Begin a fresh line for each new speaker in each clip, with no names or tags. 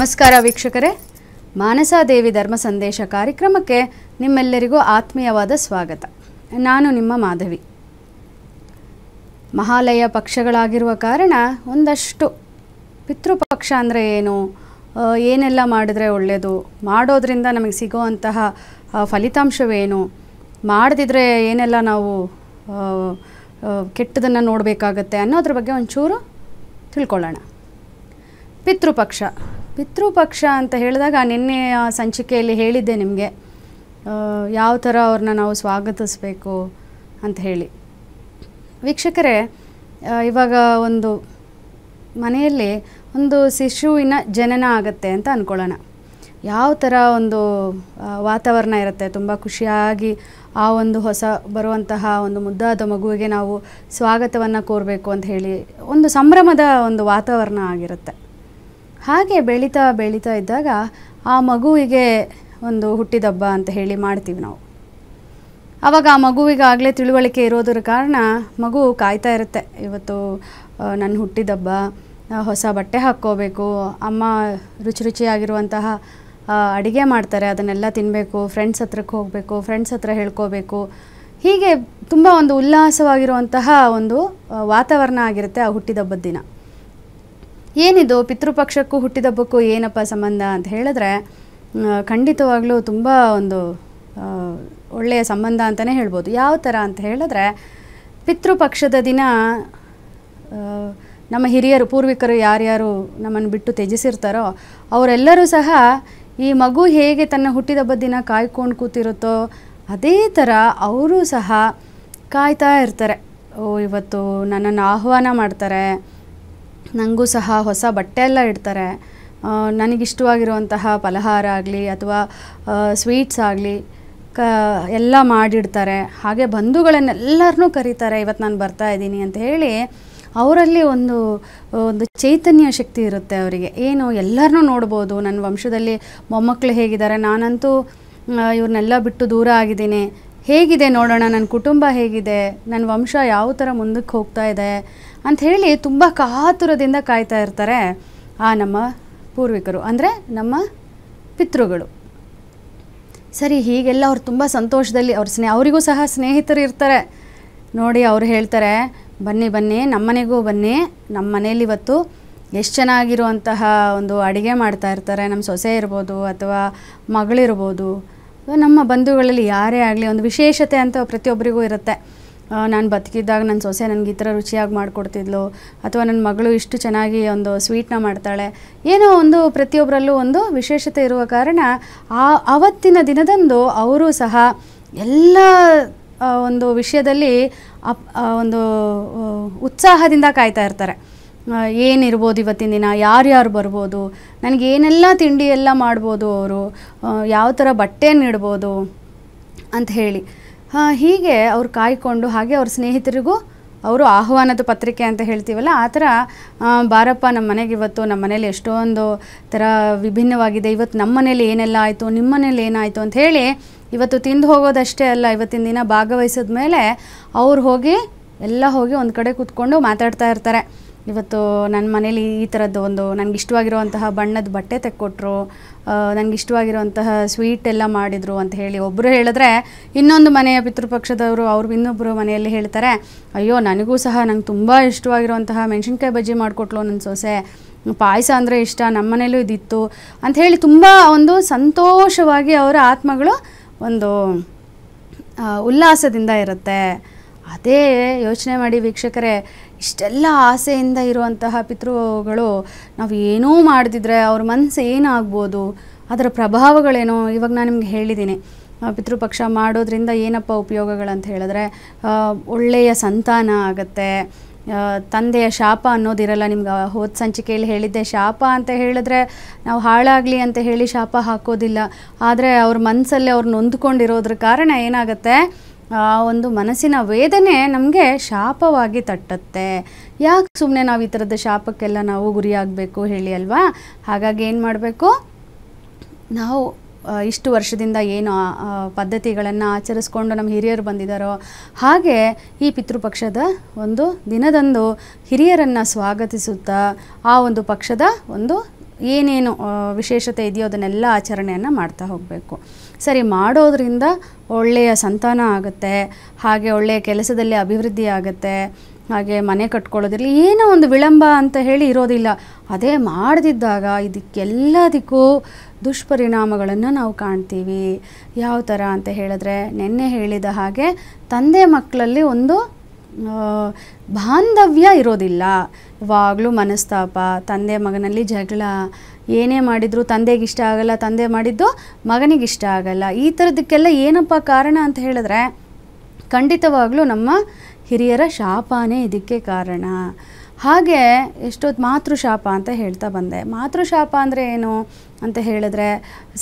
ನಮಸ್ಕಾರ ವೀಕ್ಷಕರೇ ಮಾನಸಾದೇವಿ ಧರ್ಮ ಸಂದೇಶ ಕಾರ್ಯಕ್ರಮಕ್ಕೆ ನಿಮ್ಮೆಲ್ಲರಿಗೂ ಆತ್ಮೀಯವಾದ ಸ್ವಾಗತ ನಾನು ನಿಮ್ಮ ಮಾಧವಿ ಮಹಾಲಯ ಪಕ್ಷಗಳಾಗಿರುವ ಕಾರಣ ಒಂದಷ್ಟು ಪಿತೃಪಕ್ಷ ಅಂದರೆ ಏನು ಏನೆಲ್ಲ ಮಾಡಿದರೆ ಒಳ್ಳೆಯದು ಮಾಡೋದರಿಂದ ನಮಗೆ ಸಿಗೋವಂತಹ ಫಲಿತಾಂಶವೇನು ಮಾಡದಿದ್ರೆ ಏನೆಲ್ಲ ನಾವು ಕೆಟ್ಟದನ್ನು ನೋಡಬೇಕಾಗತ್ತೆ ಅನ್ನೋದ್ರ ಬಗ್ಗೆ ಒಂಚೂರು ತಿಳ್ಕೊಳ್ಳೋಣ ಪಿತೃಪಕ್ಷ ಪಿತೃಪಕ್ಷ ಅಂತ ಹೇಳಿದಾಗ ನಿನ್ನೆ ಸಂಚಿಕೆಯಲ್ಲಿ ಹೇಳಿದ್ದೆ ನಿಮಗೆ ಯಾವ ಥರ ಅವ್ರನ್ನ ನಾವು ಸ್ವಾಗತಿಸಬೇಕು ಅಂತ ಹೇಳಿ ವೀಕ್ಷಕರೇ ಇವಾಗ ಒಂದು ಮನೆಯಲ್ಲಿ ಒಂದು ಶಿಶುವಿನ ಜನನ ಆಗುತ್ತೆ ಅಂತ ಅಂದ್ಕೊಳ್ಳೋಣ ಯಾವ ಥರ ಒಂದು ವಾತಾವರಣ ಇರುತ್ತೆ ತುಂಬ ಖುಷಿಯಾಗಿ ಆ ಒಂದು ಹೊಸ ಬರುವಂತಹ ಒಂದು ಮುದ್ದಾದ ಮಗುವಿಗೆ ನಾವು ಸ್ವಾಗತವನ್ನು ಕೋರಬೇಕು ಅಂತ ಹೇಳಿ ಒಂದು ಸಂಭ್ರಮದ ಒಂದು ವಾತಾವರಣ ಆಗಿರುತ್ತೆ ಹಾಗೆ ಬೆಳೀತಾ ಬೆಳೀತಾ ಇದ್ದಾಗ ಆ ಮಗುವಿಗೆ ಒಂದು ಹುಟ್ಟಿದಬ್ಬ ಅಂತ ಹೇಳಿ ಮಾಡ್ತೀವಿ ನಾವು ಆವಾಗ ಆ ಮಗುವಿಗಾಗಲೇ ತಿಳುವಳಿಕೆ ಇರೋದ್ರ ಕಾರಣ ಮಗು ಕಾಯ್ತಾ ಇರುತ್ತೆ ಇವತ್ತು ನನ್ನ ಹುಟ್ಟಿದಬ್ಬ ಹೊಸ ಬಟ್ಟೆ ಹಾಕ್ಕೋಬೇಕು ಅಮ್ಮ ರುಚಿ ರುಚಿಯಾಗಿರುವಂತಹ ಅಡುಗೆ ಮಾಡ್ತಾರೆ ಅದನ್ನೆಲ್ಲ ತಿನ್ನಬೇಕು ಫ್ರೆಂಡ್ಸ್ ಹತ್ರಕ್ಕೆ ಹೋಗಬೇಕು ಫ್ರೆಂಡ್ಸ್ ಹತ್ರ ಹೇಳ್ಕೋಬೇಕು ಹೀಗೆ ತುಂಬ ಒಂದು ಉಲ್ಲಾಸವಾಗಿರುವಂತಹ ಒಂದು ವಾತಾವರಣ ಆಗಿರುತ್ತೆ ಆ ಹುಟ್ಟಿದಬ್ಬದ ದಿನ ಏನಿದು ಪಿತೃಪಕ್ಷಕ್ಕೂ ಹುಟ್ಟಿದಬ್ಬಕ್ಕೂ ಏನಪ್ಪ ಸಂಬಂಧ ಅಂತ ಹೇಳಿದ್ರೆ ಖಂಡಿತವಾಗ್ಲೂ ತುಂಬ ಒಂದು ಒಳ್ಳೆಯ ಸಂಬಂಧ ಅಂತಲೇ ಹೇಳ್ಬೋದು ಯಾವ ಥರ ಅಂತ ಹೇಳಿದ್ರೆ ಪಿತೃಪಕ್ಷದ ದಿನ ನಮ್ಮ ಹಿರಿಯರು ಪೂರ್ವಿಕರು ಯಾರ್ಯಾರು ನಮ್ಮನ್ನು ಬಿಟ್ಟು ತ್ಯಜಿಸಿರ್ತಾರೋ ಅವರೆಲ್ಲರೂ ಸಹ ಈ ಮಗು ಹೇಗೆ ತನ್ನ ಹುಟ್ಟಿದಬ್ಬದ ದಿನ ಕಾಯ್ಕೊಂಡು ಕೂತಿರುತ್ತೋ ಅದೇ ಥರ ಅವರು ಸಹ ಕಾಯ್ತಾ ಇರ್ತಾರೆ ಓ ಇವತ್ತು ನನ್ನನ್ನು ಆಹ್ವಾನ ಮಾಡ್ತಾರೆ ನನಗೂ ಸಹ ಹೊಸ ಬಟ್ಟೆ ಎಲ್ಲ ಇಡ್ತಾರೆ ನನಗಿಷ್ಟವಾಗಿರುವಂತಹ ಫಲಹಾರ ಆಗಲಿ ಅಥವಾ ಸ್ವೀಟ್ಸ್ ಆಗಲಿ ಕ ಎಲ್ಲ ಮಾಡಿಡ್ತಾರೆ ಹಾಗೆ ಬಂಧುಗಳನ್ನೆಲ್ಲರನ್ನೂ ಕರೀತಾರೆ ಇವತ್ತು ನಾನು ಬರ್ತಾ ಇದ್ದೀನಿ ಅಂತ ಹೇಳಿ ಅವರಲ್ಲಿ ಒಂದು ಒಂದು ಚೈತನ್ಯ ಶಕ್ತಿ ಇರುತ್ತೆ ಅವರಿಗೆ ಏನು ಎಲ್ಲರನ್ನೂ ನೋಡ್ಬೋದು ನನ್ನ ವಂಶದಲ್ಲಿ ಮೊಮ್ಮಕ್ಕಳು ಹೇಗಿದ್ದಾರೆ ನಾನಂತೂ ಇವ್ರನ್ನೆಲ್ಲ ಬಿಟ್ಟು ದೂರ ಆಗಿದ್ದೀನಿ ಹೇಗಿದೆ ನೋಡೋಣ ನನ್ನ ಕುಟುಂಬ ಹೇಗಿದೆ ನನ್ನ ವಂಶ ಯಾವ ಥರ ಮುಂದಕ್ಕೆ ಹೋಗ್ತಾ ಇದೆ ಅಂತ ಹೇಳಿ ತುಂಬ ಕಾತುರದಿಂದ ಕಾಯ್ತಾ ಇರ್ತಾರೆ ಆ ನಮ್ಮ ಪೂರ್ವಿಕರು ಅಂದರೆ ನಮ್ಮ ಪಿತೃಗಳು ಸರಿ ಹೀಗೆಲ್ಲ ಅವ್ರು ತುಂಬ ಸಂತೋಷದಲ್ಲಿ ಅವ್ರ ಸ್ನೇಹ ಅವರಿಗೂ ಸಹ ಸ್ನೇಹಿತರು ಇರ್ತಾರೆ ನೋಡಿ ಅವ್ರು ಹೇಳ್ತಾರೆ ಬನ್ನಿ ಬನ್ನಿ ನಮ್ಮನೆಗೂ ಬನ್ನಿ ನಮ್ಮ ಮನೇಲಿ ಇವತ್ತು ಎಷ್ಟು ಚೆನ್ನಾಗಿರುವಂತಹ ಒಂದು ಅಡುಗೆ ಮಾಡ್ತಾ ಇರ್ತಾರೆ ನಮ್ಮ ಸೊಸೆ ಇರ್ಬೋದು ಅಥವಾ ಮಗಳಿರ್ಬೋದು ನಮ್ಮ ಬಂಧುಗಳಲ್ಲಿ ಯಾರೇ ಆಗಲಿ ಒಂದು ವಿಶೇಷತೆ ಅಂತ ಪ್ರತಿಯೊಬ್ಬರಿಗೂ ಇರುತ್ತೆ ನಾನು ಬದುಕಿದ್ದಾಗ ನನ್ನ ಸೊಸೆ ನನಗೆ ಈ ಥರ ರುಚಿಯಾಗಿ ಮಾಡಿಕೊಡ್ತಿದ್ಲು ಅಥವಾ ನನ್ನ ಮಗಳು ಇಷ್ಟು ಚೆನ್ನಾಗಿ ಒಂದು ಸ್ವೀಟ್ನ ಮಾಡ್ತಾಳೆ ಏನೋ ಒಂದು ಪ್ರತಿಯೊಬ್ಬರಲ್ಲೂ ಒಂದು ವಿಶೇಷತೆ ಇರುವ ಕಾರಣ ಆ ಆವತ್ತಿನ ದಿನದಂದು ಅವರು ಸಹ ಎಲ್ಲ ಒಂದು ವಿಷಯದಲ್ಲಿ ಅಪ್ ಒಂದು ಉತ್ಸಾಹದಿಂದ ಕಾಯ್ತಾ ಇರ್ತಾರೆ ಏನಿರ್ಬೋದು ಇವತ್ತಿನ ದಿನ ಯಾರ್ಯಾರು ಬರ್ಬೋದು ಏನೆಲ್ಲ ತಿಂಡಿ ಎಲ್ಲ ಮಾಡ್ಬೋದು ಅವರು ಯಾವ ಥರ ಬಟ್ಟೆ ನೀಡ್ಬೋದು ಅಂತ ಹೇಳಿ ಹೀಗೆ ಅವ್ರು ಕಾಯ್ಕೊಂಡು ಹಾಗೆ ಅವ್ರ ಸ್ನೇಹಿತರಿಗೂ ಅವರು ಆಹ್ವಾನದ ಪತ್ರಿಕೆ ಅಂತ ಹೇಳ್ತೀವಲ್ಲ ಆ ಥರ ಬಾರಪ್ಪ ನಮ್ಮ ಮನೆಗೆ ಇವತ್ತು ನಮ್ಮ ಮನೇಲಿ ಎಷ್ಟೊಂದು ಥರ ವಿಭಿನ್ನವಾಗಿದೆ ಇವತ್ತು ನಮ್ಮ ಮನೇಲಿ ಏನೆಲ್ಲ ಆಯಿತು ನಿಮ್ಮ ಮನೇಲಿ ಏನಾಯಿತು ಅಂತ ಹೇಳಿ ಇವತ್ತು ತಿಂದು ಹೋಗೋದಷ್ಟೇ ಅಲ್ಲ ಇವತ್ತಿನ ದಿನ ಭಾಗವಹಿಸಿದ ಮೇಲೆ ಅವ್ರು ಹೋಗಿ ಎಲ್ಲ ಹೋಗಿ ಒಂದು ಕಡೆ ಕೂತ್ಕೊಂಡು ಮಾತಾಡ್ತಾ ಇರ್ತಾರೆ ಇವತ್ತು ನನ್ನ ಮನೇಲಿ ಈ ಥರದ್ದು ಒಂದು ನನಗೆ ಇಷ್ಟವಾಗಿರುವಂತಹ ಬಣ್ಣದ ಬಟ್ಟೆ ತೆಕ್ಕೊಟ್ರು ನನಗೆ ಇಷ್ಟವಾಗಿರುವಂತಹ ಸ್ವೀಟ್ ಎಲ್ಲ ಮಾಡಿದರು ಅಂತ ಹೇಳಿ ಒಬ್ಬರು ಹೇಳಿದ್ರೆ ಇನ್ನೊಂದು ಮನೆಯ ಪಿತೃಪಕ್ಷದವರು ಅವ್ರು ಇನ್ನೊಬ್ಬರು ಮನೆಯಲ್ಲಿ ಹೇಳ್ತಾರೆ ಅಯ್ಯೋ ನನಗೂ ಸಹ ನಂಗೆ ತುಂಬ ಇಷ್ಟವಾಗಿರುವಂತಹ ಮೆಣಸಿನ್ಕಾಯಿ ಬಜ್ಜಿ ಮಾಡಿಕೊಟ್ಲು ನನ್ನ ಸೊಸೆ ಪಾಯಸ ಅಂದರೆ ಇಷ್ಟ ನಮ್ಮ ಮನೇಲೂ ಇದಿತ್ತು ಅಂತ ಹೇಳಿ ತುಂಬ ಒಂದು ಸಂತೋಷವಾಗಿ ಅವರ ಆತ್ಮಗಳು ಒಂದು ಉಲ್ಲಾಸದಿಂದ ಇರುತ್ತೆ ಅದೇ ಯೋಚನೆ ಮಾಡಿ ವೀಕ್ಷಕರೇ ಇಷ್ಟೆಲ್ಲ ಆಸೆಯಿಂದ ಇರುವಂತಹ ಪಿತೃಗಳು ನಾವು ಏನೂ ಮಾಡಿದ್ರೆ ಅವ್ರ ಮನಸ್ಸು ಏನಾಗ್ಬೋದು ಅದರ ಪ್ರಭಾವಗಳೇನು ಇವಾಗ ನಾನು ನಿಮ್ಗೆ ಹೇಳಿದ್ದೀನಿ ಪಿತೃಪಕ್ಷ ಮಾಡೋದ್ರಿಂದ ಏನಪ್ಪ ಉಪಯೋಗಗಳಂತ ಹೇಳಿದ್ರೆ ಒಳ್ಳೆಯ ಸಂತಾನ ಆಗುತ್ತೆ ತಂದೆಯ ಶಾಪ ಅನ್ನೋದಿರಲ್ಲ ನಿಮ್ಗೆ ಹೋದ ಸಂಚಿಕೆಯಲ್ಲಿ ಹೇಳಿದ್ದೆ ಶಾಪ ಅಂತ ಹೇಳಿದ್ರೆ ನಾವು ಹಾಳಾಗಲಿ ಅಂತ ಹೇಳಿ ಶಾಪ ಹಾಕೋದಿಲ್ಲ ಆದರೆ ಅವ್ರ ಮನಸ್ಸಲ್ಲೇ ಅವ್ರು ನೊಂದ್ಕೊಂಡಿರೋದ್ರ ಕಾರಣ ಏನಾಗುತ್ತೆ ಆ ಒಂದು ಮನಸ್ಸಿನ ವೇದನೆ ನಮಗೆ ಶಾಪವಾಗಿ ತಟ್ಟತ್ತೆ ಯಾಕೆ ಸುಮ್ಮನೆ ನಾವು ಈ ಥರದ ಶಾಪಕ್ಕೆಲ್ಲ ನಾವು ಗುರಿಯಾಗಬೇಕು ಹೇಳಿ ಅಲ್ವಾ ಹಾಗಾಗಿ ಏನು ಮಾಡಬೇಕು ನಾವು ಇಷ್ಟು ವರ್ಷದಿಂದ ಏನು ಪದ್ಧತಿಗಳನ್ನು ಆಚರಿಸ್ಕೊಂಡು ನಮ್ಮ ಹಿರಿಯರು ಬಂದಿದ್ದಾರೋ ಹಾಗೆ ಈ ಪಿತೃಪಕ್ಷದ ಒಂದು ದಿನದಂದು ಹಿರಿಯರನ್ನು ಸ್ವಾಗತಿಸುತ್ತಾ ಆ ಒಂದು ಪಕ್ಷದ ಒಂದು ಏನೇನು ವಿಶೇಷತೆ ಇದೆಯೋ ಅದನ್ನೆಲ್ಲ ಆಚರಣೆಯನ್ನು ಮಾಡ್ತಾ ಹೋಗಬೇಕು ಸರಿ ಮಾಡೋದ್ರಿಂದ ಒಳ್ಳೆಯ ಸಂತಾನ ಆಗುತ್ತೆ ಹಾಗೆ ಒಳ್ಳೆಯ ಕೆಲಸದಲ್ಲಿ ಅಭಿವೃದ್ಧಿ ಆಗುತ್ತೆ ಹಾಗೆ ಮನೆ ಕಟ್ಕೊಳ್ಳೋದಿರಲಿ ಏನೋ ಒಂದು ವಿಳಂಬ ಅಂತ ಹೇಳಿ ಇರೋದಿಲ್ಲ ಅದೇ ಮಾಡದಿದ್ದಾಗ ಇದಕ್ಕೆಲ್ಲದಕ್ಕೂ ದುಷ್ಪರಿಣಾಮಗಳನ್ನು ನಾವು ಕಾಣ್ತೀವಿ ಯಾವ ಥರ ಅಂತ ಹೇಳಿದ್ರೆ ನಿನ್ನೆ ಹೇಳಿದ ಹಾಗೆ ತಂದೆ ಮಕ್ಕಳಲ್ಲಿ ಒಂದು ಬಾಂಧವ್ಯ ಇರೋದಿಲ್ಲ ಯಾವಾಗಲೂ ಮನಸ್ತಾಪ ತಂದೆ ಮಗನಲ್ಲಿ ಜಗಳ ಏನೇ ಮಾಡಿದರೂ ತಂದೆಗೆ ಇಷ್ಟ ಆಗಲ್ಲ ತಂದೆ ಮಾಡಿದ್ದು ಮಗನಿಗೆ ಇಷ್ಟ ಆಗಲ್ಲ ಈ ಥರದಕ್ಕೆಲ್ಲ ಏನಪ್ಪ ಕಾರಣ ಅಂತ ಹೇಳಿದ್ರೆ ಖಂಡಿತವಾಗ್ಲೂ ನಮ್ಮ ಹಿರಿಯರ ಶಾಪನೇ ಇದಕ್ಕೆ ಕಾರಣ ಹಾಗೆ ಎಷ್ಟೊತ್ತು ಮಾತೃಶಾಪ ಅಂತ ಹೇಳ್ತಾ ಬಂದೆ ಮಾತೃಶಾಪ ಅಂದರೆ ಏನು ಅಂತ ಹೇಳಿದ್ರೆ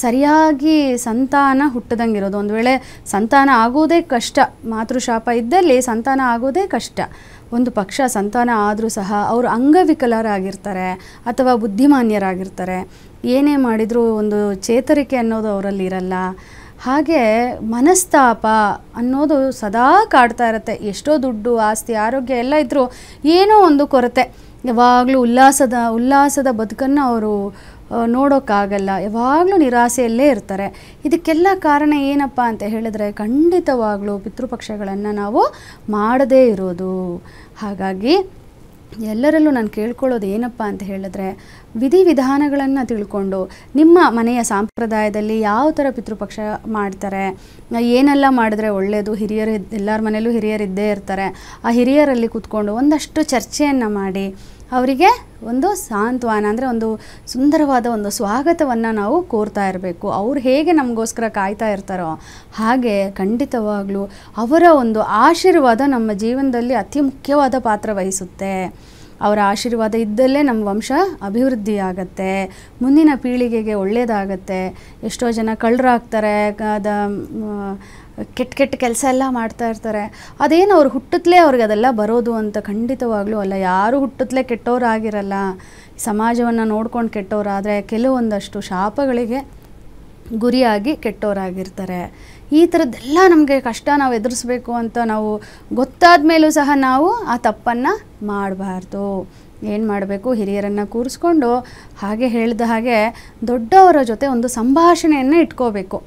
ಸರಿಯಾಗಿ ಸಂತಾನ ಹುಟ್ಟದಂಗಿರೋದು ಇರೋದು ಒಂದು ವೇಳೆ ಸಂತಾನ ಆಗೋದೇ ಕಷ್ಟ ಮಾತೃಶಾಪ ಇದ್ದಲ್ಲಿ ಸಂತಾನ ಆಗೋದೇ ಕಷ್ಟ ಒಂದು ಪಕ್ಷ ಸಂತಾನ ಆದರೂ ಸಹ ಅವರು ಅಂಗವಿಕಲರಾಗಿರ್ತಾರೆ ಅಥವಾ ಬುದ್ಧಿಮಾನ್ಯರಾಗಿರ್ತಾರೆ ಏನೇ ಮಾಡಿದರೂ ಒಂದು ಚೇತರಿಕೆ ಅನ್ನೋದು ಅವರಲ್ಲಿ ಇರಲ್ಲ ಹಾಗೆ ಮನಸ್ತಾಪ ಅನ್ನೋದು ಸದಾ ಕಾಡ್ತಾ ಇರುತ್ತೆ ಎಷ್ಟೋ ದುಡ್ಡು ಆಸ್ತಿ ಆರೋಗ್ಯ ಎಲ್ಲ ಇದ್ದರೂ ಏನೋ ಒಂದು ಕೊರತೆ ಯಾವಾಗಲೂ ಉಲ್ಲಾಸದ ಉಲ್ಲಾಸದ ಬದುಕನ್ನು ಅವರು ನೋಡೋಕ್ಕಾಗಲ್ಲ ಯಾವಾಗಲೂ ನಿರಾಸೆಯಲ್ಲೇ ಇರ್ತಾರೆ ಇದಕ್ಕೆಲ್ಲ ಕಾರಣ ಏನಪ್ಪ ಅಂತ ಹೇಳಿದರೆ ಖಂಡಿತವಾಗ್ಲೂ ಪಿತೃಪಕ್ಷಗಳನ್ನು ನಾವು ಮಾಡದೇ ಇರೋದು ಹಾಗಾಗಿ ಎಲ್ಲರಲ್ಲೂ ನಾನು ಕೇಳ್ಕೊಳ್ಳೋದು ಏನಪ್ಪ ಅಂತ ಹೇಳಿದ್ರೆ ವಿಧಿವಿಧಾನಗಳನ್ನು ತಿಳ್ಕೊಂಡು ನಿಮ್ಮ ಮನೆಯ ಸಂಪ್ರದಾಯದಲ್ಲಿ ಯಾವ ಥರ ಪಿತೃಪಕ್ಷ ಮಾಡ್ತಾರೆ ಏನೆಲ್ಲ ಮಾಡಿದ್ರೆ ಒಳ್ಳೆಯದು ಹಿರಿಯರು ಎಲ್ಲರ ಮನೆಯಲ್ಲೂ ಹಿರಿಯರಿದ್ದೇ ಇರ್ತಾರೆ ಆ ಹಿರಿಯರಲ್ಲಿ ಕೂತ್ಕೊಂಡು ಒಂದಷ್ಟು ಚರ್ಚೆಯನ್ನು ಮಾಡಿ ಅವರಿಗೆ ಒಂದು ಸಾಂತ್ವನ ಅಂದರೆ ಒಂದು ಸುಂದರವಾದ ಒಂದು ಸ್ವಾಗತವನ್ನು ನಾವು ಕೋರ್ತಾ ಇರಬೇಕು ಅವ್ರು ಹೇಗೆ ನಮಗೋಸ್ಕರ ಕಾಯ್ತಾ ಇರ್ತಾರೋ ಹಾಗೆ ಖಂಡಿತವಾಗಲೂ ಅವರ ಒಂದು ಆಶೀರ್ವಾದ ನಮ್ಮ ಜೀವನದಲ್ಲಿ ಅತಿ ಮುಖ್ಯವಾದ ಪಾತ್ರ ವಹಿಸುತ್ತೆ ಅವರ ಆಶೀರ್ವಾದ ಇದ್ದಲ್ಲೇ ನಮ್ಮ ವಂಶ ಅಭಿವೃದ್ಧಿ ಆಗತ್ತೆ ಮುಂದಿನ ಪೀಳಿಗೆಗೆ ಒಳ್ಳೆಯದಾಗತ್ತೆ ಎಷ್ಟೋ ಜನ ಕಳ್ಳರಾಗ್ತಾರೆ ಅದ ಕೆಟ್ಟ ಕೆಟ್ಟ ಕೆಲಸ ಎಲ್ಲ ಮಾಡ್ತಾ ಇರ್ತಾರೆ ಅದೇನು ಅವ್ರು ಹುಟ್ಟುತ್ತಲೇ ಅವ್ರಿಗೆ ಅದೆಲ್ಲ ಬರೋದು ಅಂತ ಖಂಡಿತವಾಗ್ಲೂ ಅಲ್ಲ ಯಾರು ಹುಟ್ಟುತ್ತಲೇ ಕೆಟ್ಟವರಾಗಿರಲ್ಲ ಸಮಾಜವನ್ನು ನೋಡ್ಕೊಂಡು ಕೆಟ್ಟವರಾದರೆ ಕೆಲವೊಂದಷ್ಟು ಶಾಪಗಳಿಗೆ ಗುರಿಯಾಗಿ ಕೆಟ್ಟವರಾಗಿರ್ತಾರೆ ಈ ಥರದ್ದೆಲ್ಲ ನಮಗೆ ಕಷ್ಟ ನಾವು ಎದುರಿಸ್ಬೇಕು ಅಂತ ನಾವು ಗೊತ್ತಾದ ಮೇಲೂ ಸಹ ನಾವು ಆ ತಪ್ಪನ್ನು ಮಾಡಬಾರ್ದು ಏನು ಮಾಡಬೇಕು ಹಿರಿಯರನ್ನು ಕೂರಿಸ್ಕೊಂಡು ಹಾಗೆ ಹೇಳಿದ ಹಾಗೆ ದೊಡ್ಡವರ ಜೊತೆ ಒಂದು ಸಂಭಾಷಣೆಯನ್ನು ಇಟ್ಕೋಬೇಕು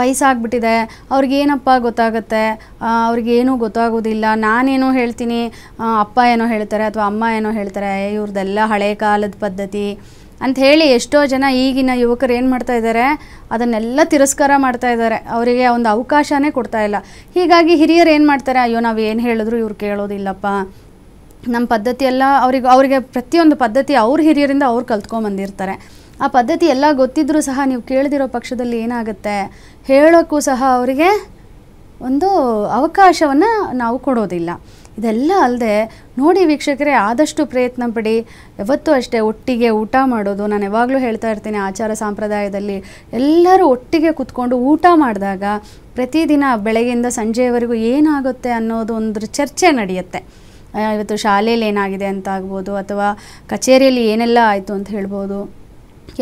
ವಯಸ್ಸಾಗ್ಬಿಟ್ಟಿದೆ ಅವ್ರಿಗೇನಪ್ಪ ಗೊತ್ತಾಗುತ್ತೆ ಅವ್ರಿಗೇನೂ ಗೊತ್ತಾಗೋದಿಲ್ಲ ನಾನೇನೋ ಹೇಳ್ತೀನಿ ಅಪ್ಪ ಏನೋ ಹೇಳ್ತಾರೆ ಅಥವಾ ಅಮ್ಮ ಏನೋ ಹೇಳ್ತಾರೆ ಇವ್ರದ್ದೆಲ್ಲ ಹಳೆ ಕಾಲದ ಪದ್ಧತಿ ಅಂತ ಹೇಳಿ ಎಷ್ಟೋ ಜನ ಈಗಿನ ಯುವಕರು ಏನು ಮಾಡ್ತಾ ಇದ್ದಾರೆ ಅದನ್ನೆಲ್ಲ ತಿರಸ್ಕಾರ ಮಾಡ್ತಾ ಇದ್ದಾರೆ ಅವರಿಗೆ ಒಂದು ಅವಕಾಶನೇ ಕೊಡ್ತಾ ಇಲ್ಲ ಹೀಗಾಗಿ ಹಿರಿಯರು ಏನು ಮಾಡ್ತಾರೆ ಅಯ್ಯೋ ನಾವು ಏನು ಹೇಳಿದ್ರು ಇವ್ರು ಕೇಳೋದಿಲ್ಲಪ್ಪ ನಮ್ಮ ಪದ್ಧತಿ ಎಲ್ಲ ಅವ್ರಿಗೆ ಅವರಿಗೆ ಪ್ರತಿಯೊಂದು ಪದ್ಧತಿ ಅವ್ರ ಹಿರಿಯರಿಂದ ಅವ್ರು ಕಲ್ತ್ಕೊಂಡ್ಬಂದಿರ್ತಾರೆ ಆ ಪದ್ಧತಿ ಎಲ್ಲ ಗೊತ್ತಿದ್ದರೂ ಸಹ ನೀವು ಕೇಳದಿರೋ ಪಕ್ಷದಲ್ಲಿ ಏನಾಗುತ್ತೆ ಹೇಳೋಕ್ಕೂ ಸಹ ಅವರಿಗೆ ಒಂದು ಅವಕಾಶವನ್ನು ನಾವು ಕೊಡೋದಿಲ್ಲ ಇದೆಲ್ಲ ಅಲ್ಲದೆ ನೋಡಿ ವೀಕ್ಷಕರೇ ಆದಷ್ಟು ಪ್ರಯತ್ನ ಪಡಿ ಯಾವತ್ತೂ ಅಷ್ಟೇ ಒಟ್ಟಿಗೆ ಊಟ ಮಾಡೋದು ನಾನು ಯಾವಾಗಲೂ ಹೇಳ್ತಾ ಇರ್ತೀನಿ ಆಚಾರ ಸಂಪ್ರದಾಯದಲ್ಲಿ ಎಲ್ಲರೂ ಒಟ್ಟಿಗೆ ಕುತ್ಕೊಂಡು ಊಟ ಮಾಡಿದಾಗ ಪ್ರತಿದಿನ ಬೆಳಗ್ಗೆಯಿಂದ ಸಂಜೆಯವರೆಗೂ ಏನಾಗುತ್ತೆ ಅನ್ನೋದು ಒಂದು ಚರ್ಚೆ ನಡೆಯುತ್ತೆ ಇವತ್ತು ಶಾಲೆಯಲ್ಲಿ ಏನಾಗಿದೆ ಅಂತ ಆಗ್ಬೋದು ಅಥವಾ ಕಚೇರಿಯಲ್ಲಿ ಏನೆಲ್ಲ ಆಯಿತು ಅಂತ ಹೇಳ್ಬೋದು